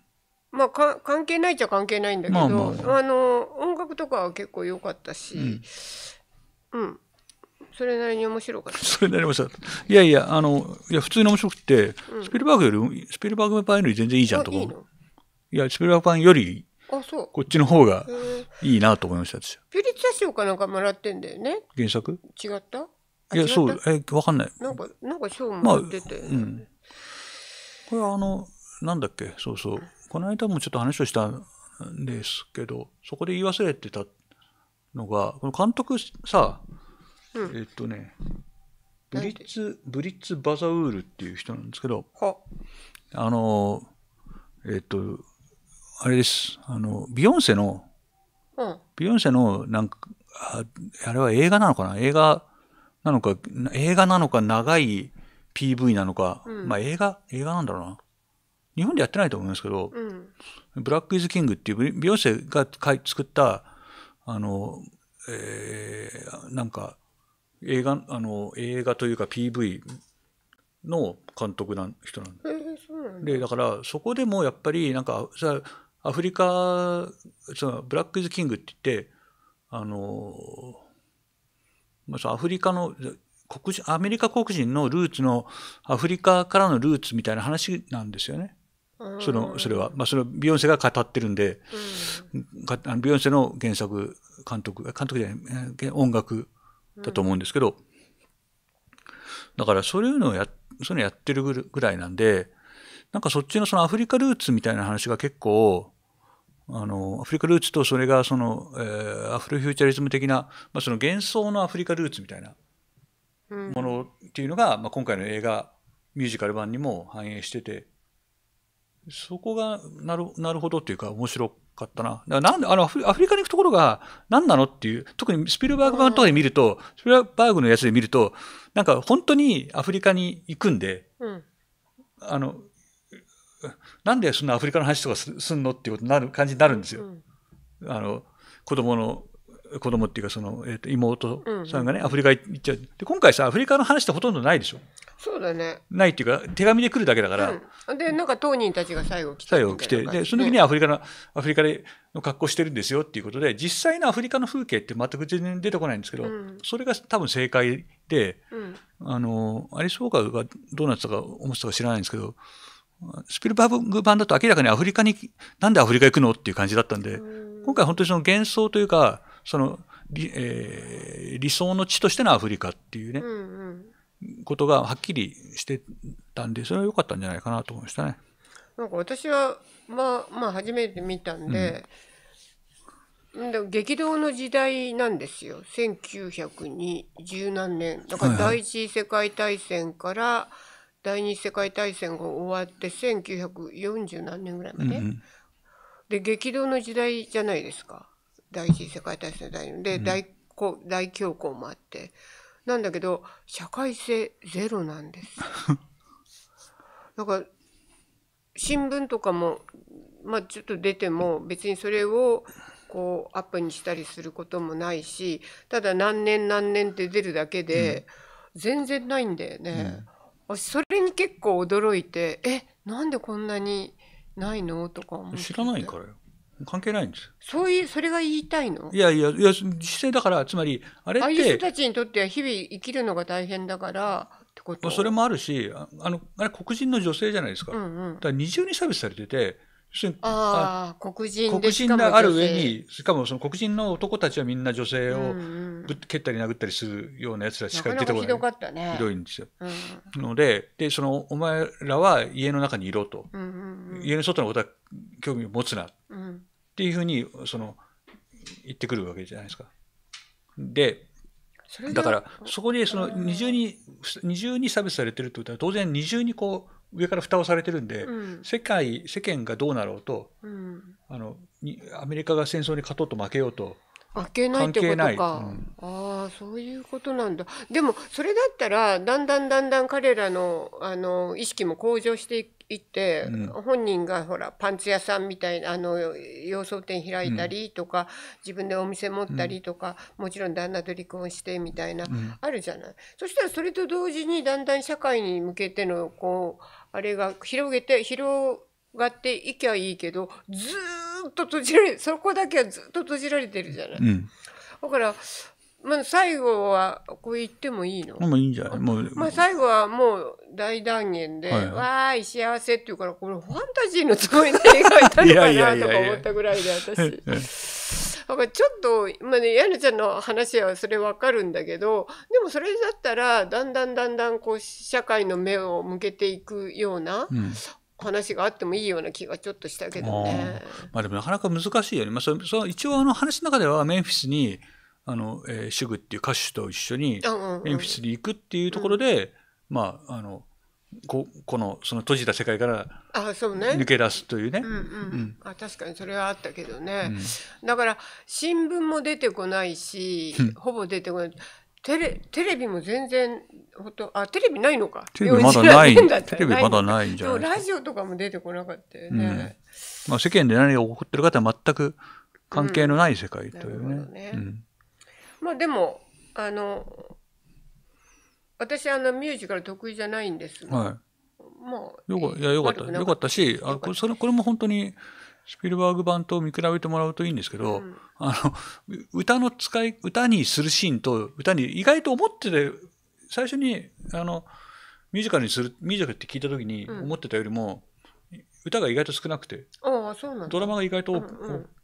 まあ、か関係ないっちゃ関係ないんだけど、まあまああ、の音楽とかは結構良かったし、うん、うん、それなりに面白かった。
それなりに面白かった。いやいや、あのいや普通に面白くて、うん、スピルバーグよりスピルバーグパンより全然いいじゃんとか。いいやスピルバーグパンよりあそうこっちの方がいいなと思いました私。
ピュリッツァ賞かなんかもらってんだよね。原作？違った？いやそう
えわかんない。
なんかなんか賞も出て、まあう
ん。これあのなんだっけそうそう。この間もちょっと話をしたんですけど、そこで言い忘れてたのが、この監督さ、うん、えっとね、ブリッツ、ブリッツ・バザウールっていう人なんですけど、あの、えっと、あれです、あの、ビヨンセの、うん、ビヨンセの、なんか、ああれは映画なのかな映画なのか、映画なのか長い PV なのか、うん、まあ映画、映画なんだろうな。日本でやってないと思いますけど、
う
ん、ブラック・イズ・キングっていう美容師が作ったあの、えー、なんか映画あの映画というか PV の監督な人なんで,、
えー、で
だからそこでもやっぱりなんかさアフリカそのブラック・イズ・キングって言ってあの、まあ、アフリカの黒人アメリカ黒人のルーツのアフリカからのルーツみたいな話なんですよね。そのそれは、まあ、そのビヨンセが語ってるんで、うん、ビヨンセの原作監督監督じゃない音楽だと思うんですけど、うん、だからそういうのをやそのやってるぐらいなんでなんかそっちのそのアフリカルーツみたいな話が結構あのアフリカルーツとそれがその、えー、アフロフューチャリズム的な、まあ、その幻想のアフリカルーツみたいなものっていうのが、うん、まあ、今回の映画ミュージカル版にも反映してて。そこがなるなるほどっていうか面白かったな。だからなんで、あのアフリ、アフリカに行くところが何なのっていう、特にスピルバーグ版とかで見ると、スピルバーグのやつで見ると、なんか本当にアフリカに行くんで、うん、あの、なんでそんなアフリカの話とかすすんのっていうことになる感じになるんですよ。うん、あの、子供の子供っていうかその、えー、と妹さんがね、アフリカ行っちゃうで今回さアフリカの話ってほとんどないでしょ
そうだね
ないっていうか手紙で来るだけだから、
うん、でなんか当人たちが最後
来て最後来てでその時にアフリカの、ね、アフリカの格好してるんですよっていうことで実際のアフリカの風景って全く全然出てこないんですけど、うん、それが多分正解で、うん、あのアリス・フォーカーがどうなってたか思ってたか知らないんですけどスピルバーグ版だと明らかにアフリカになんでアフリカ行くのっていう感じだったんで、今回本当にその幻想というかその理,、えー、理想の地としてのアフリカっていうね、うんうん、ことがはっきりしてたんでそれは良かったんじゃないかなと思いましたね。
なんか私はまあまあ初めて見たんで、うん、で激動の時代なんですよ1920何年だから第一次世界大戦から、第二次世界大戦が終わって1940何年ぐらいまで、うん、で激動の時代じゃないですか第一次世界大戦第で、うん、大大恐慌もあってなんだけど社会性ゼロなんですだ から新聞とかも、まあ、ちょっと出ても別にそれをこうアップにしたりすることもないしただ何年何年って出るだけで、全然ないんだよね。うん、それに結構驚いてえなんでこんなにないのとか思って知
らないからよ関係ないんです
そういうそれが言いたいのいやいやいや
姿勢だからつまりあれってああいう人た
ちにとっては日々生きるのが大変だからってこ
とそれもあるしあのあれ黒人の女性じゃないですか,、うんうん、だから二重に差別されててあ
あ黒人黒人である上
にしかもその黒人の男たちはみんな女性を蹴ったり殴ったりするようなやつらしか出てこないひどかねひどいんですよ、うん、のででそのお前らは家の中にいろと、家の外のことは興味を持つな、うん、っていうふうにその言ってくるわけじゃないですかでだからそこでその二重に二重に差別されてるってことは当然二重にこう上から蓋をされてるんで、うん、世界世間がどうなろうと、うん、あのアメリカが戦争に勝とうと負けようと
負けないってことか、うん、ああそういうことなんだでもそれだったらだんだんだんだん彼らのあの意識も向上していって、本人がほらパンツ屋さんみたいなあの洋装店開いたりとか、自分でお店持ったりとか、もちろん旦那と離婚してみたいな、あるじゃないそしたらそれと同時にだんだん社会に向けてのこうあれが広げて広がっていきゃいいけどずっと閉じられそこだけはずっと閉じられてるじゃない。うん、だからまあ、最後はこう言ってもいいのも
ういいんじゃないもう、ま
あ、最後はもう大断言で「はい、わーい幸せ」って言うからこれファンタジーのつもりで描いたのかなとか思ったぐらいで私。だからちょっと、まあね、ヤちゃんの話はそれわかるんだけど、でもそれだったら、だんだんだんだんこう、社会の目を向けていくような、うん話があってもいいような気がちょっとしたけどね。
あまあ、でもなかなか難しいよね。まあ、そそ一応あの話の中ではメンフィスにあの、えー、シュグっていう歌手と一緒にメンフィスに行くっていうところで、うんうん、まああのここのその閉じた世界から
抜け
出すというね。あ、うんうん、
確かにそれはあったけどね、うん、だから新聞も出てこないし、ほぼ出てこないテレテレビも全然ほとあテレビないのかテレビまだないテレビまだないんじゃないラジオとかも出てこなかったよね、う
ん、まあ、世間で何が起こってるかとは全く関係のない世界というね。ね
まあでもあの私あのミュージカル得意じゃないんですが、はいも
うよかいやよかった悪かったよかったしあのこれそれこれも本当にスピルバーグ版と見比べてもらうといいんですけど、うんあの歌の使い歌にするシーンと歌に意外と思ってて最初にあのミュージカルにするミュージカルって聞いた時に思ってたよりも、歌が意外と少なくて
ああそうなんドラ
マが意外と多,、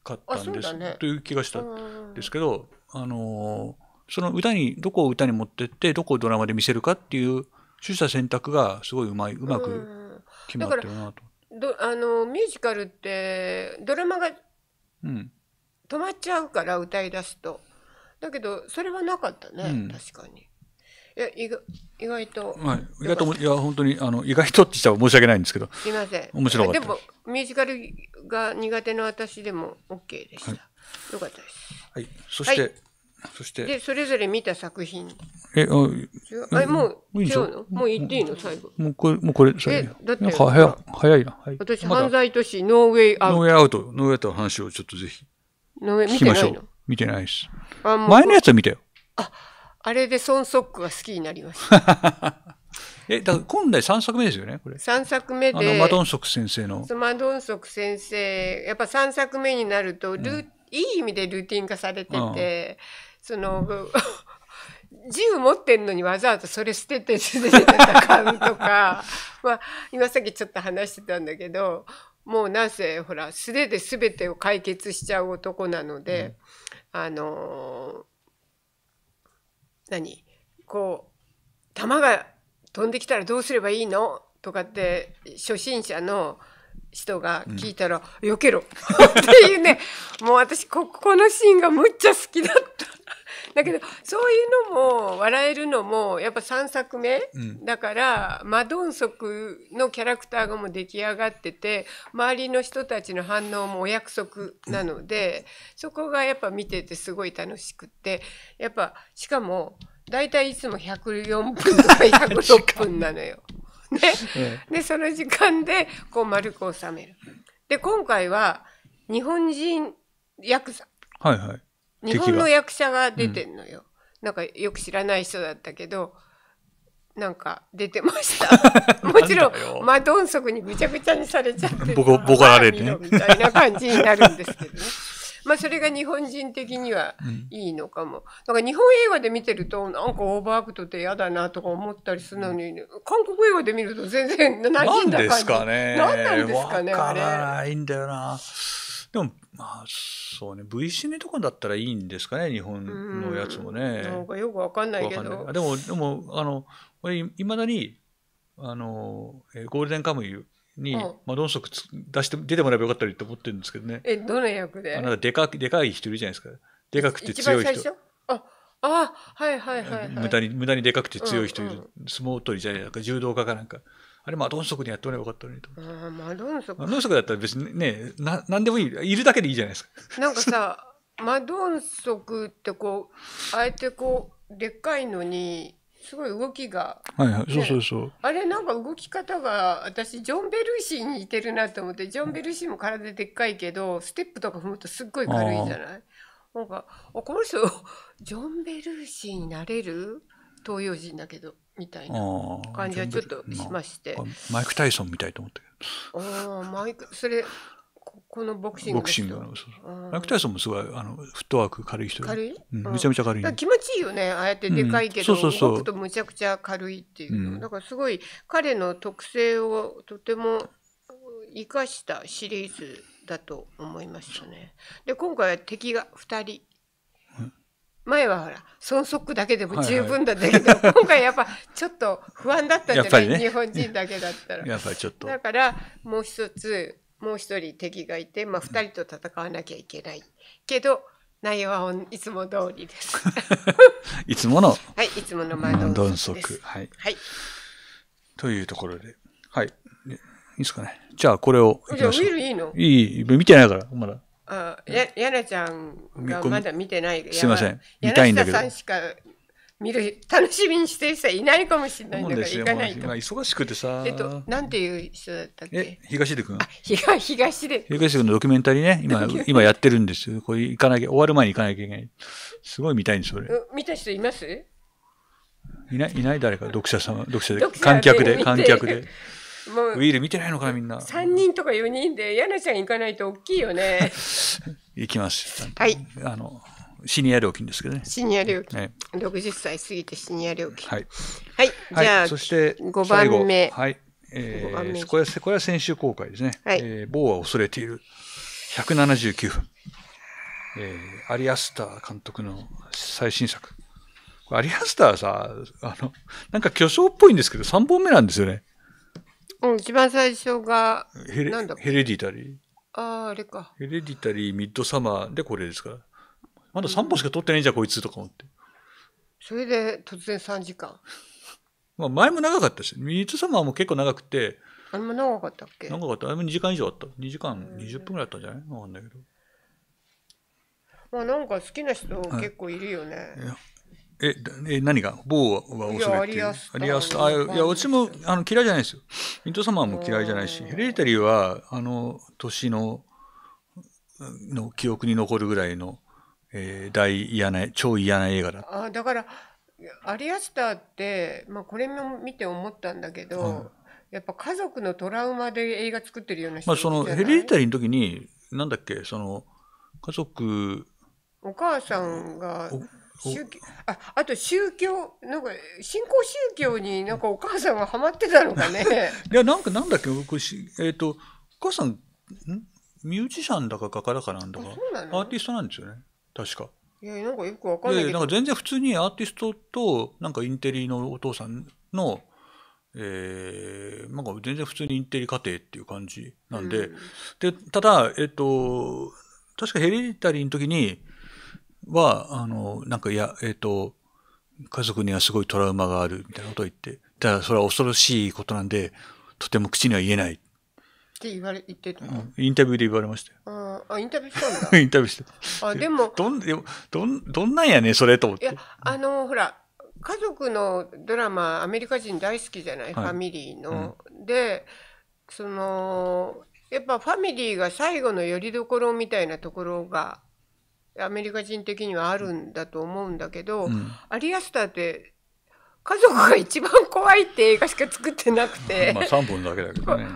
かったんであそうだねすという気がしたんんですけど、あのその歌に、どこを歌に持ってって、どこをドラマで見せるかっていう、取捨選択がすごいうまい、うまく決まってるなと。
どあのミュージカルってドラマが止まっちゃうから、歌い出すとだけどそれはなかったね、うん、確かにいや意意外と、はい、意外とい
や本当にあの意外とって言ったら申し訳ないんですけどすいません面白かったで
もミュージカルが苦手な私でも OK でした、はい、よかったです、はい、そして、はいそして。で、それぞれ見た作品。
え、あ、あもう、違うの
もう言っていいの最後。
もうこれ、もうこれ、え、だって。早、早いな。はい、私、犯
罪都市、ノーウェイアウト。ノーウェイ
アウト、ノーウェイアウトの話をちょっとぜひ。
ノーウェイ、見てないの
見てないです。あ前のやつは見たよ。あ、
あれでソン・ソックが好きになりまし
た。え、だから今代3作目ですよね、これ。3
作目で。マドン
ソク先生の。
マドンソク先生、やっぱ3作目になると、ル、ういい意味でルーティン化されてて、うんその 銃持ってんのにわざわざそれ捨てて戦うとか まあ今さっきちょっと話してたんだけどもうなぜほら素手で全てを解決しちゃう男なので、うん、あのー、何こう弾が飛んできたらどうすればいいのとかって初心者の人が聞いたら「うん、避けろ」っていうねもう私ここのシーンがむっちゃ好きだった。だけどそういうのも笑えるのもやっぱ3作目、うん、だからマドンソクのキャラクターがもう出来上がってて周りの人たちの反応もお約束なので、うん、そこがやっぱ見ててすごい楽しくってやっぱしかも大体いつも104分とか106分なのよ。ね、でその時間でこう丸く収める。で今回は日本人ヤクザ。
はいはい日本の役
者が出てんのよ、うん、なんかよく知らない人だったけどなんか出てました もちろんマドンソクにぐちゃぐちゃにされちゃってボコボコられて、ね、み
たいな感じになるん
ですけどね まあそれが日本人的にはいいのかも。なうん、か日本映画で見てるとなんかオーバーアクトって嫌だなとか思ったりするのに、韓国映画で見ると全然何んだ感じ。なんですか
ね。何なんですかねあれ。ないんだよな。でも、まあ、そうね、V シネとかだったらいいんですかね、日本のやつもね。なんかよくわかんないけど。でも、でも、あの、俺、いまだに、あの、ゴールデンカムイに、まあ、ドンソク出して、出てもらえばよかったりと思ってるんですけどね。え、
どの役であな
んかでか、でかい人いるじゃないですか。でかくて強い人。
ああはいはいはい、はい、無駄に無駄にでかくて強い人いる、うんう
ん、相撲取りじゃないか柔道家かなんかあれマドンソクでやってもらばよかったのにと
ああ、マドンソク。マドンソク
だったら別にね、な何でもいい、いるだけでいいじゃないですか。
なんかさ、マドンソクってこう、あえてこう、でっかいのに、すごい動きが。
はいはい、そうそうそう。
あれなんか動き方が、私、ジョン・ベルシーに似てるなと思って、ジョン・ベルシーも体でっかいけど、ステップとか踏むとすっごい軽いじゃないなんか、この人、ジョン・ベルーシーになれる東洋人だけど。みたいな感じはちょっとしまして。
マイク・タイソンみたいと思ったけ
ど。ああ、マイク、それ、このボクシングボクシングの、マイク・
タイソンもすごい、あの、フットワーク軽い人軽い、うん、めちゃめちゃ軽い。
気持ちいいよね。ああやってでかいけど、うん、そうそうそう動くとむちゃくちゃ軽いっていううん、だからすごい、彼の特性をとても生かしたシリーズだと思いましたね。で、今回は敵が2人。前はほら損息だけでも十分だったけど、はいはい、今回やっぱちょっと不安だったじゃない、ね、日本人だけだったら。やっぱりちょっとだからもう一つもう一人敵がいて、まあ、2人と戦わなきゃいけない、けど内容はいつも通りです。いつもの、はい、いつものマドンソク、はい、は
い。というところで。はい。いいですかね。じゃあこれをいきましょう。じゃあウィルいいのいい。見てないから、まだ。
あややなちゃんがまだ見てないすみません見たいんだけどさんしか見る楽しみにしてる人いないかもしれないんだから行かないと、まあ、忙しく
てさえっと
なんていう人だったっけ東出君あ東東出東出
君のドキュメンタリーね今今やってるんですこれ行かなきゃ終わる前に行かなきゃいけないすごい見たいんですそれ
見た人います
いないいない誰か読者様読者で観客で観客でもうウィール見てないのかみんな。3
人とか4人で、ヤナちゃん行かないと大きいよね。
行きます。はい。あの、シニア料金ですけどね。シニア料金。ね、
60歳過ぎてシニア料金。はい。はい。じゃあ、はい、そして5番目。
はい。えー、これは、これは先週公開ですね。はい。えー、某は恐れている。179分。えー、アリアスター監督の最新作。アリアスターさ、あの、なんか巨匠っぽいんですけど、3本目なんですよね。
うん、一番最初
が、ヘレなんだヘレディタリー。
ああ、あれか。
ヘレディタリー、ミッドサマーでこれですから。まだ3本しか撮ってないじゃん、こいつとか思って。
それで突然3時間。
まあ、前も長かったし、ミッドサマーも結構長くて、
あんま長かったっけ長
かった。あれも2時間以上あった。2時間20分ぐらいあったんじゃないわかんないけど。
まあなんか好きな人結構いるよね。い
え、え、何が某はおすすう。アリスタいや、ちもあの嫌いじゃないですよ。ミントサマーも嫌いじゃないし、ヘレデタリーは、あの、年の、の記憶に残るぐらいの、えー、大嫌な、超嫌な映画だ。
あ、だから、アリアスターって、まあ、これも見て思ったんだけど、うん、やっぱ家族のトラウマで映画作ってるような人まあ、そのヘレデタリ
ーの時になんだっけその家族
お母さんが宗教ああと宗教なんか新興宗教になんかお母さんがハマってたのかね
いやなんかなんだっけ僕えっ、ー、とお母さんミュージシャンだか画家だかなんだかアーティストなんですよね確かいやなんかよくわかんないけどなんか全然普通にアーティストとなんかインテリのお父さんのえー、なんか全然普通にインテリ家庭っていう感じなんで、うん、でただえっ、ー、と確かヘリタリーの時には、あの、なんか、いや、えっ、ー、と、家族にはすごいトラウマがあるみたいなことを言って、ただそれは恐ろしいことなんで、とても口には言えない。っ
て言われ、言ってた、うん、
インタビューで言われまし
たよ。あ、インタビューしたんだ。イン
タビューした。あ、でも。どん、どん、どんなんやねそれと思って。い
や、あの、ほら、家族のドラマ、アメリカ人大好きじゃない、はい、ファミリーの。うん、で、その、やっぱファミリーが最後の拠り所みたいなところがアメリカ人的にはあるんだと思うんだけど、うん、アリアスターって家族が一番怖いって映画しか作ってなくて まあ3
本だけだけどね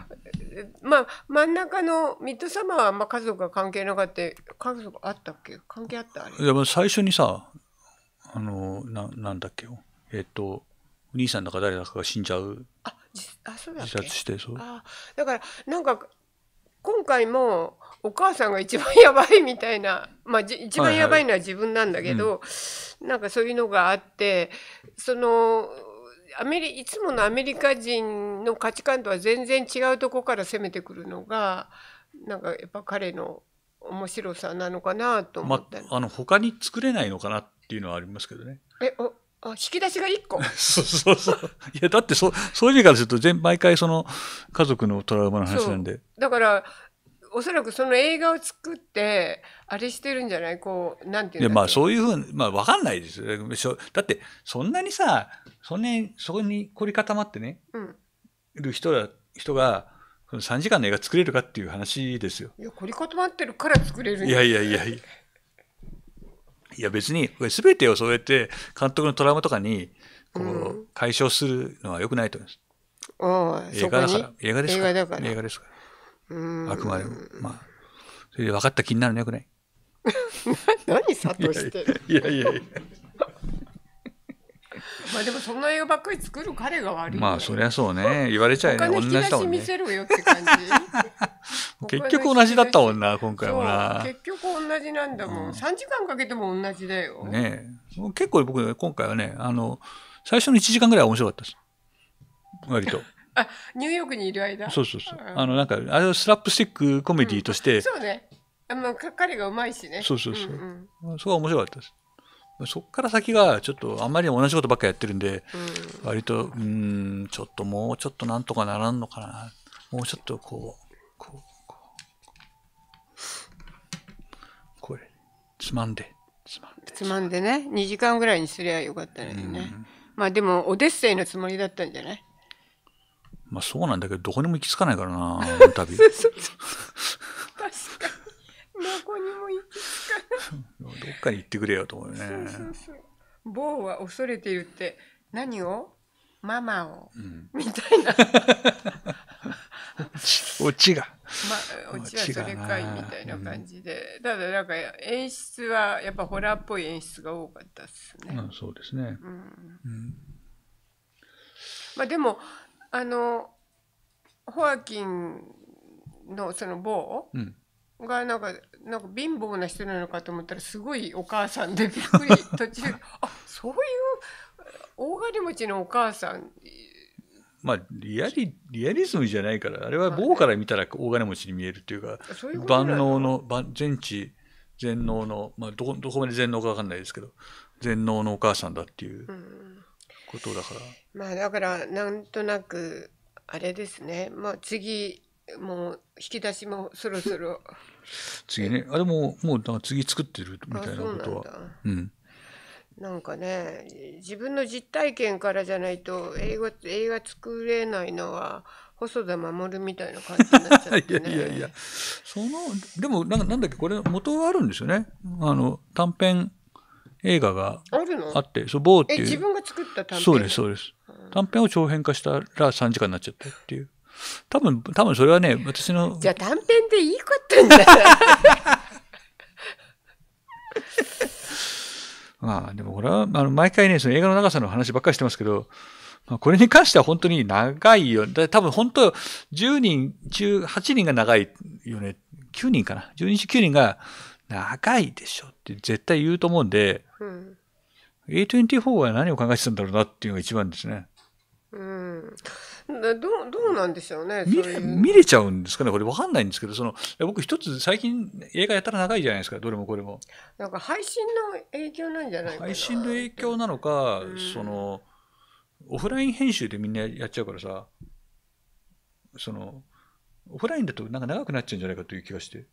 まあ真ん中のミッドサマーはまあ家族が関係なかった家族あったっけ関係あった
いや最初にさあのななんだっけよえっ、とお兄さんだか誰だかが死んじゃうあ
あそうだ自殺してそうあだからなんか今回もお母さんが一番やばいみたいな、まあ、一番やばいのは自分なんだけど、はいはいうん、なんかそういうのがあってそのアメリいつものアメリカ人の価値観とは全然違うとこから攻めてくるのがなんかやっぱ彼の面白さなのかなと思っま
あの他に作れないのかなっていうのはありますけどね。
えおあ引き出しが1個
そうそうそういやだってそそういう意味からすると全毎回その家族のトラウマの話なんで
だからおそらくその映画を作ってあれしてるんじゃないこうなんていうまあそういう
ふうにまあ分かんないですよだってそんなにさそんなにそこに凝り固まってね、うん、る人ら人が3時間の映画作れるかっていう話ですよ
いや凝り固まってるから作れるいやいや
いやいやいや別に、すべてをそうやって監督のトラウマとかに、こう、解消するのは良くないと思い
ます。うん、映画だから、映画ですから。映画だから。映画ですから。あくまでも。
まあ、それで分かった気になるのよくない 何、何悟してるいやいやいや。
まあでもそんな映画ばっかり作る彼が悪い、ね、まあそり
ゃそうね言われちゃうね同じだ見せ
るよって感じ 結局同じだったもん
な今回はな結
局同じなんだもん、うん、3時間かけても同じだよね
結構僕今回はねあの最初の1時間ぐらい面白かったです割と。
あニューヨークにいる間そうそうそう、うん、あ
のなんかあれをスラップスティックコメディとして、うん、そ
うねあまあ彼がうまいしねそうそうそう、う
んうん、そこは面白かったですそこから先がちょっとあんまり同じことばっかやってるんで、うん、割と、うん、ちょっともうちょっとなんとかならんのかな。もうちょっとこう、こう、こう。これ、つまんで、
つまんで。つまんでね、2時間ぐらいにすりゃよかったのにね。うん、まあでも、オデッセイのつもりだったんじゃない
まあそうなんだけど、どこにも行き着かないからな、旅。かに言ってくれよと思うよね。そうそう
そう某は恐れているって何をママを、うん、みたいな
オチ が、まあ、オチはそれかいみたいな感
じで、うん、ただなんか演出はやっぱホラーっぽい演出が多かったっすね、うん、そうですね、うん、うん、まあでもあのホアキンのその某がなんかなんか貧乏な人なのかと思ったらすごいお母さんでびっくり途中 あそういう大金持ちのお母さん
まあ、リアリ、リアリズムじゃないから、あれは棒から見たら大金持ちに見えるというか、万能の、全知、全能の、まあど、どこまで全能かわかんないですけど、全能のお母さんだっていうことだから。う
ん、まあ、だから、なんとなく、あれですね、まあ、次、もう、引き出しもそろそろ
次ねあれももうだか次作ってるみたいなことはうん
なんかね自分の実体験からじゃないと映画映画作れないのは細田守みたいな感じになっちゃって、ね、いやいやい
やそのでもなんなんだっけこれ元があるんですよねあの短編映画があってそう「っていう自分が作った短編そうですそうです短編を長編化したら3時間になっちゃったっていう多分、多分それはね、私の。
じゃあ短編でいいことだ
まあ、でもこれは、あの、毎回ね、その映画の長さの話ばっかりしてますけど、まあ、これに関しては本当に長いよ。多分本当、10人、18人が長いよね。9人かな。12人9人が長いでしょって絶対言うと思うんで、うん、A24 は何を考えてたんだろうなっていうのが一番ですね。
うんどどうなんでしょうね見れ見
れちゃうんですかね、これ、分かんないんですけど、その僕、一つ最近、映画やったら長いじゃないですか、どれもこれも。
なんか配信の影響なんじゃない配
信の影響なのか、うん、そのオフライン編集でみんなやっちゃうからさ、そのオフラインだとなんか長くなっちゃうんじゃないかという気がして。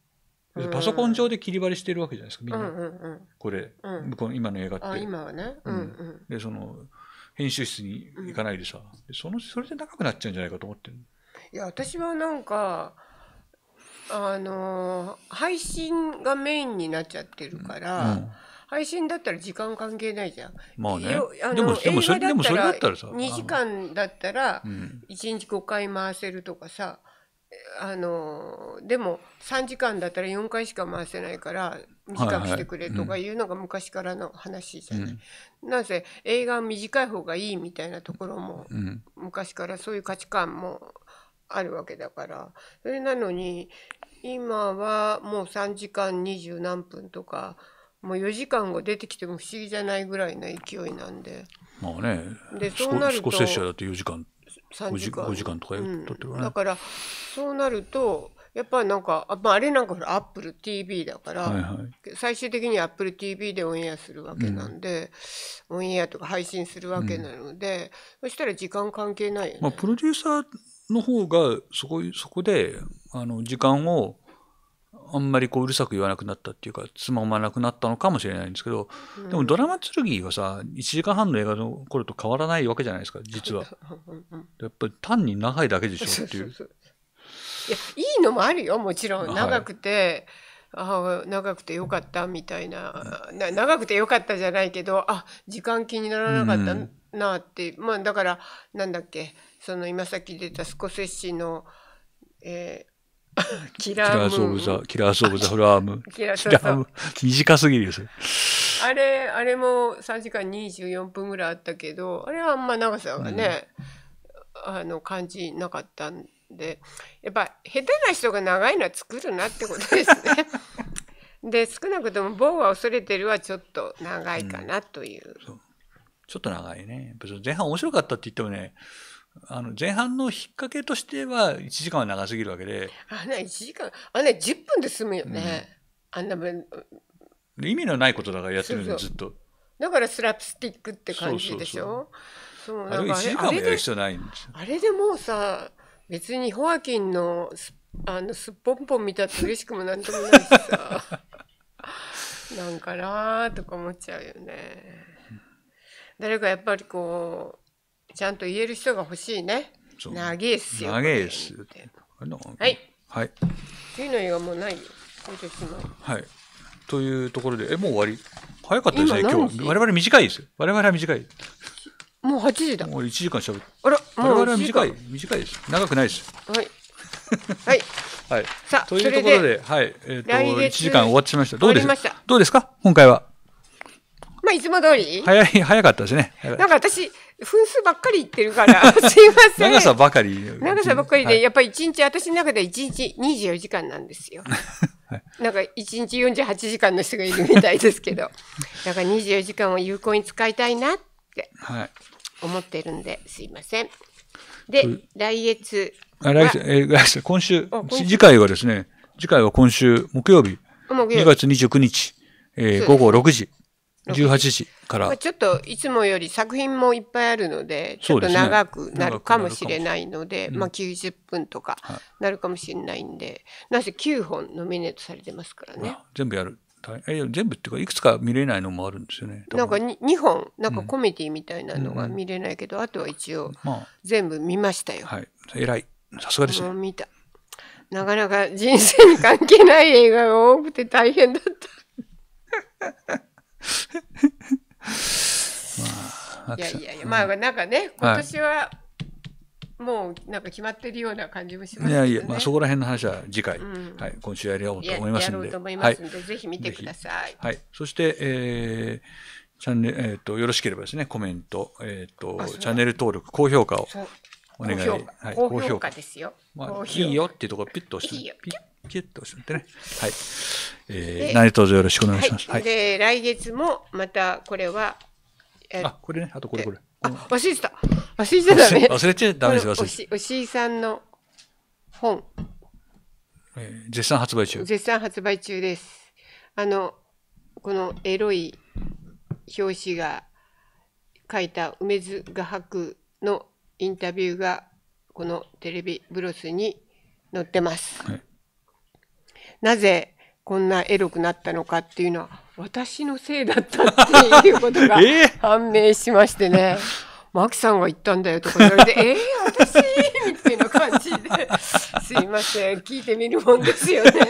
パソコン上で切り貼りしてるわけじゃないですか、みんな。うんうんうん、これ、うん、今の映画って。
今はね。うんうん、
で、その、編集室に行かないでさ、うん、そのそれで長くなっちゃうんじゃないかと思ってる
いや私はなんかあのー、配信がメインになっちゃってるから、うん、配信だったら時間関係ないじゃん。まあね。あでもでもそれだったらさ2時間だったら1日5回回せるとかさ。うんあのでも3時間だったら4回しか回せないから短くしてくれとかいうのが昔からの話じゃない。なぜ映画は短い方がいいみたいなところも、昔からそういう価値観もあるわけだからそれなのに今はもう3時間二十何分とかもう4時間後出てきても不思議じゃないぐらいの勢いなんで。まあね、でそうなると
3時間 5, 時間とか取ってるね、うん、だ
からそうなるとやっぱなんかあ,、まあ、あれなんかアップル TV だから、はいはい、最終的にアップル TV でオンエアするわけなんで、うん、オンエアとか配信するわけなので、うん、そしたら時間関係ないよね。
まあ、プロデューサーの方がそこそこであの時間をあんまりこううるさく言わなくなったっていうかつままなくなったのかもしれないんですけど、でもドラマ剣はさ1時間半の映画の頃と変わらないわけじゃないですか実は やっぱり単に長いだけでしょっていういや
いいのもあるよもちろん長くて、はい、あ長くてよかったみたいなな長くてよかったじゃないけどあ時間気にならなかったなって、うん、まあだからなんだっけその今さっき出たスコセッシの、えー キラーズ・オブ・ザ・
キラーズ・オブ・ザ・フラーム。キラーム。短すぎるで
す。あれ、あれも3時間24分ぐらいあったけど、あれはあんま長さがね、うん、あの、感じなかったんで、やっぱ、下手な人が長いのは作るなってことですね。で、少なくとも、棒は恐れてるはちょっと長いかなという。うん、
ちょっと長いね。前半面白かったって言ってもね、あの前半の引っ掛けとしては1時間は長すぎるわけで
あんな1時間あんな10分で済むよね、うん、あんな分
意味のないことだからやってるんでずっと
だからスラップスティックって感じでしょそうあれ1時間もやる必要ないんですあれでもうさ別にホアキンのあのすっぽんぽん見たって嬉しくもなんともないしさ なんかなーとか思っちゃうよね誰かやっぱりこうちゃんと言える人が欲しいね。
長いっすよ。長いっす。はい。はい。
次の映画もないよ。
はい。というところで、え、もう終わり早かったですね、今日。我々短いです我々は短い。もう8時だ。もう1時間しゃべる。あら、我々は短い。短いです。長くないです。はい。はい。はい。さあ、というところで、はい。えっ、と、1時間終わってしまいました。どうですかどうですか今回は。
まあ、いつも通り。早い、
早かったですね。なんか
私、分数ばっかり言ってるから、すいません。長さ
ばかり。長さばっかりで、はい、やっ
ぱり一日、私の中では一日24時間なんですよ。なんか一日48時間の人がいるみたいですけど、だから24時間を有効に使いたいなって思ってるんで、すいません。で、来月。
来月、えー、来月、今週、次回はですね、次回は今週木曜日、木曜日2月29日、えー、午後6時。18時から。
ちょっといつもより作品もいっぱいあるので、ちょっと長くなるかもしれないので、まあ90分とかなるかもしれないんで、なぜ9本ノミネートされてますからね。
全部やる。え全部っていうかいくつか見れないのもあるんですよね。なん
か 2, 本なんかコメディみたいなのが見れないけど、あとは一応全部見ましたよ。はい。
偉い。さすがですね。
見た。なかなか人生に関係ない映画が多くて大変だった。まあ、いやいやいや、まあなんかね、今年は、はい、もうなんか決まってるような感じもしますね。いやいや、まあそこ
ら辺の話は次回、うん、はい、今週やりようと思いますので。やろうと思いますので、はい、
ぜひ見てください。
はい、そして、えー、チャンネル、えっ、ー、と、よろしければですね、コメント、えっ、ー、と、チャンネル登録、高評価をお願い。高評価,、はい、高評価ですよ。
まあ、いいよ
っていうところピッと押して。ピッキュッと押してね。はい。えー、何卒よろしくお願いします。はい。で、
来月もまたこれは、あ、
これね、あとこれこれ。あ、忘れてた。忘れてたね。忘れてダメですよ、
おしいさんの本。
えー、絶賛発売中。絶
賛発売中です。あの、このエロい表紙が書いた梅津画伯のインタビューがこのテレビブロスに載ってます。はいなぜこんなエロくなったのかっていうのは、私のせいだったっていうことが 判明しましてね。マキさんが言ったんだよとか言われて、えー、私みたいな感じで、すいません、聞いてみるもんですよね。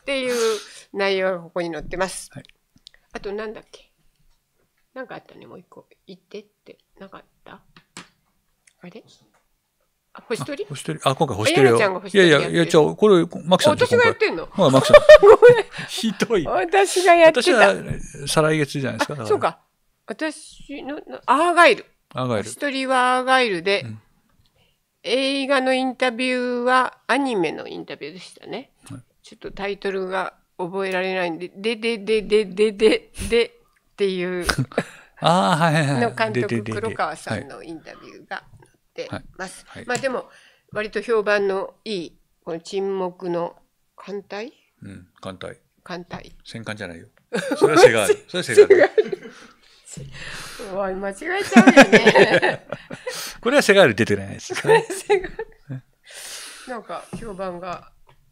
っていう内容がここに載ってます。はい、あと、なんだっけなんかあったね、もう一個。言ってって、なかったあれ星取り星取りあ、今回星取りよ。いやいや、いや、ちょ、
これ、マクさん私がやってんのはい、マクさん。ひどい。
私がやってた。私は、
再来月じゃないですか。そう
か。私の、アーガイル。アーガイル。星取りはアーガイルで、映画のインタビューはアニメのインタビューでしたね。ちょっとタイトルが覚えられないんで、でででででででっていう。ああ、はいはいはい。の監督、黒川さんのインタビューが。ってます。はいはい、まあでも割と評判のいいこの沈黙の艦隊
うん艦隊
艦隊戦艦じゃないよ。それはセガール。
それはセガール。
おい間違えちゃうよね これはセガー
ル出てないです、
なんか評判が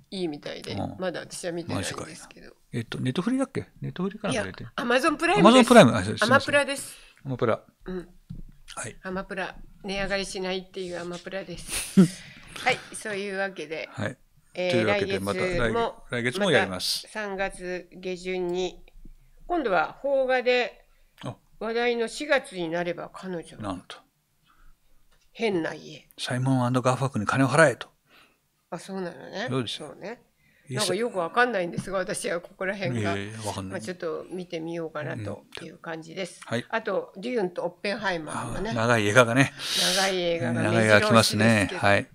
いいみたいで、うん、まだ私は見てないですけ
ど。えっと、ネットフリだっけネットフリかなアマゾンプライムアマゾンプライム。アマプラです。アマプラ。
うん。はい。アマプラ。値上がりしないっていうアマプラです。はい、そういうわけで。はい。
えー、というわけで、また来も来月もやります。
ま3月下旬に、今度は邦画で話題の4月になれば彼女。なんと。変な家。
サイモンガーファクに金を払えと。
あ、そうなのね。そうですよ。ね。なんかよくわかんないんですが、私はここら辺が、えー、まあ、ちょっと見てみようかなという感じです。うんはい、あと、デューンとオッペンハイマーがね。長い映画がね。長い映画が長い映画来ますね。はい。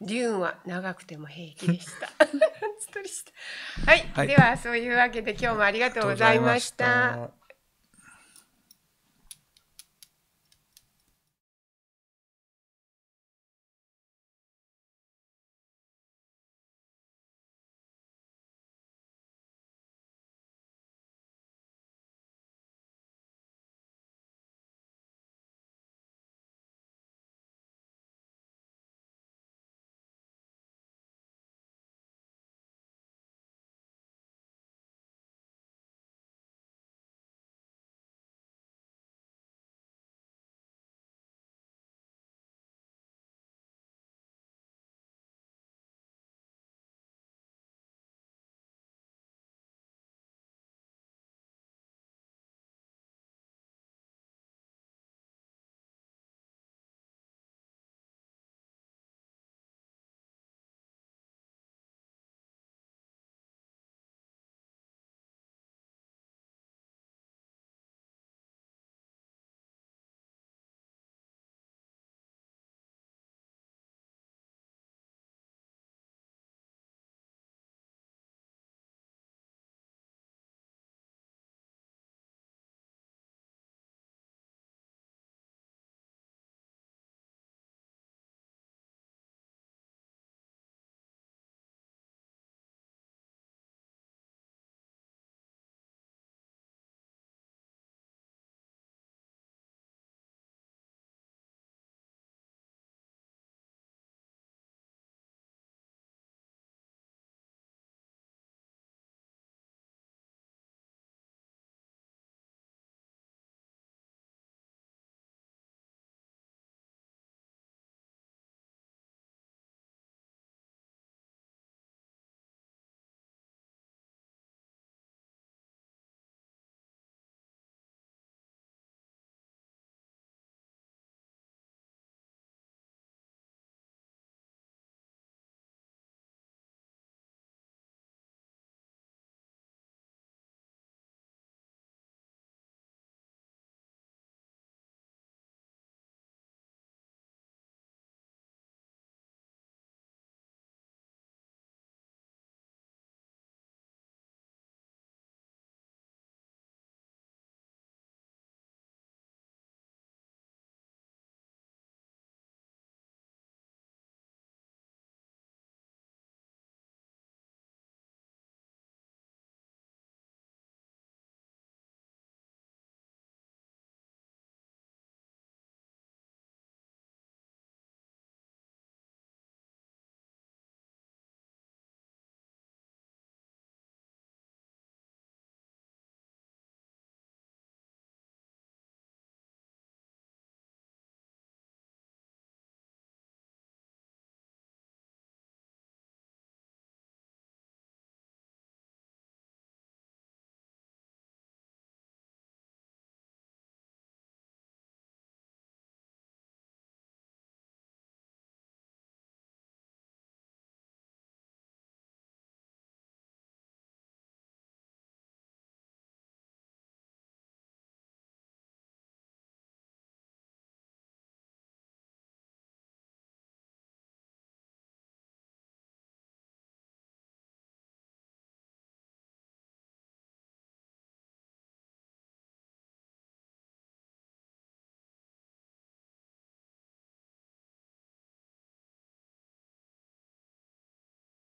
デューンは長くても平気でした。はい、はい、ではそういうわけで今日もありがとうございました。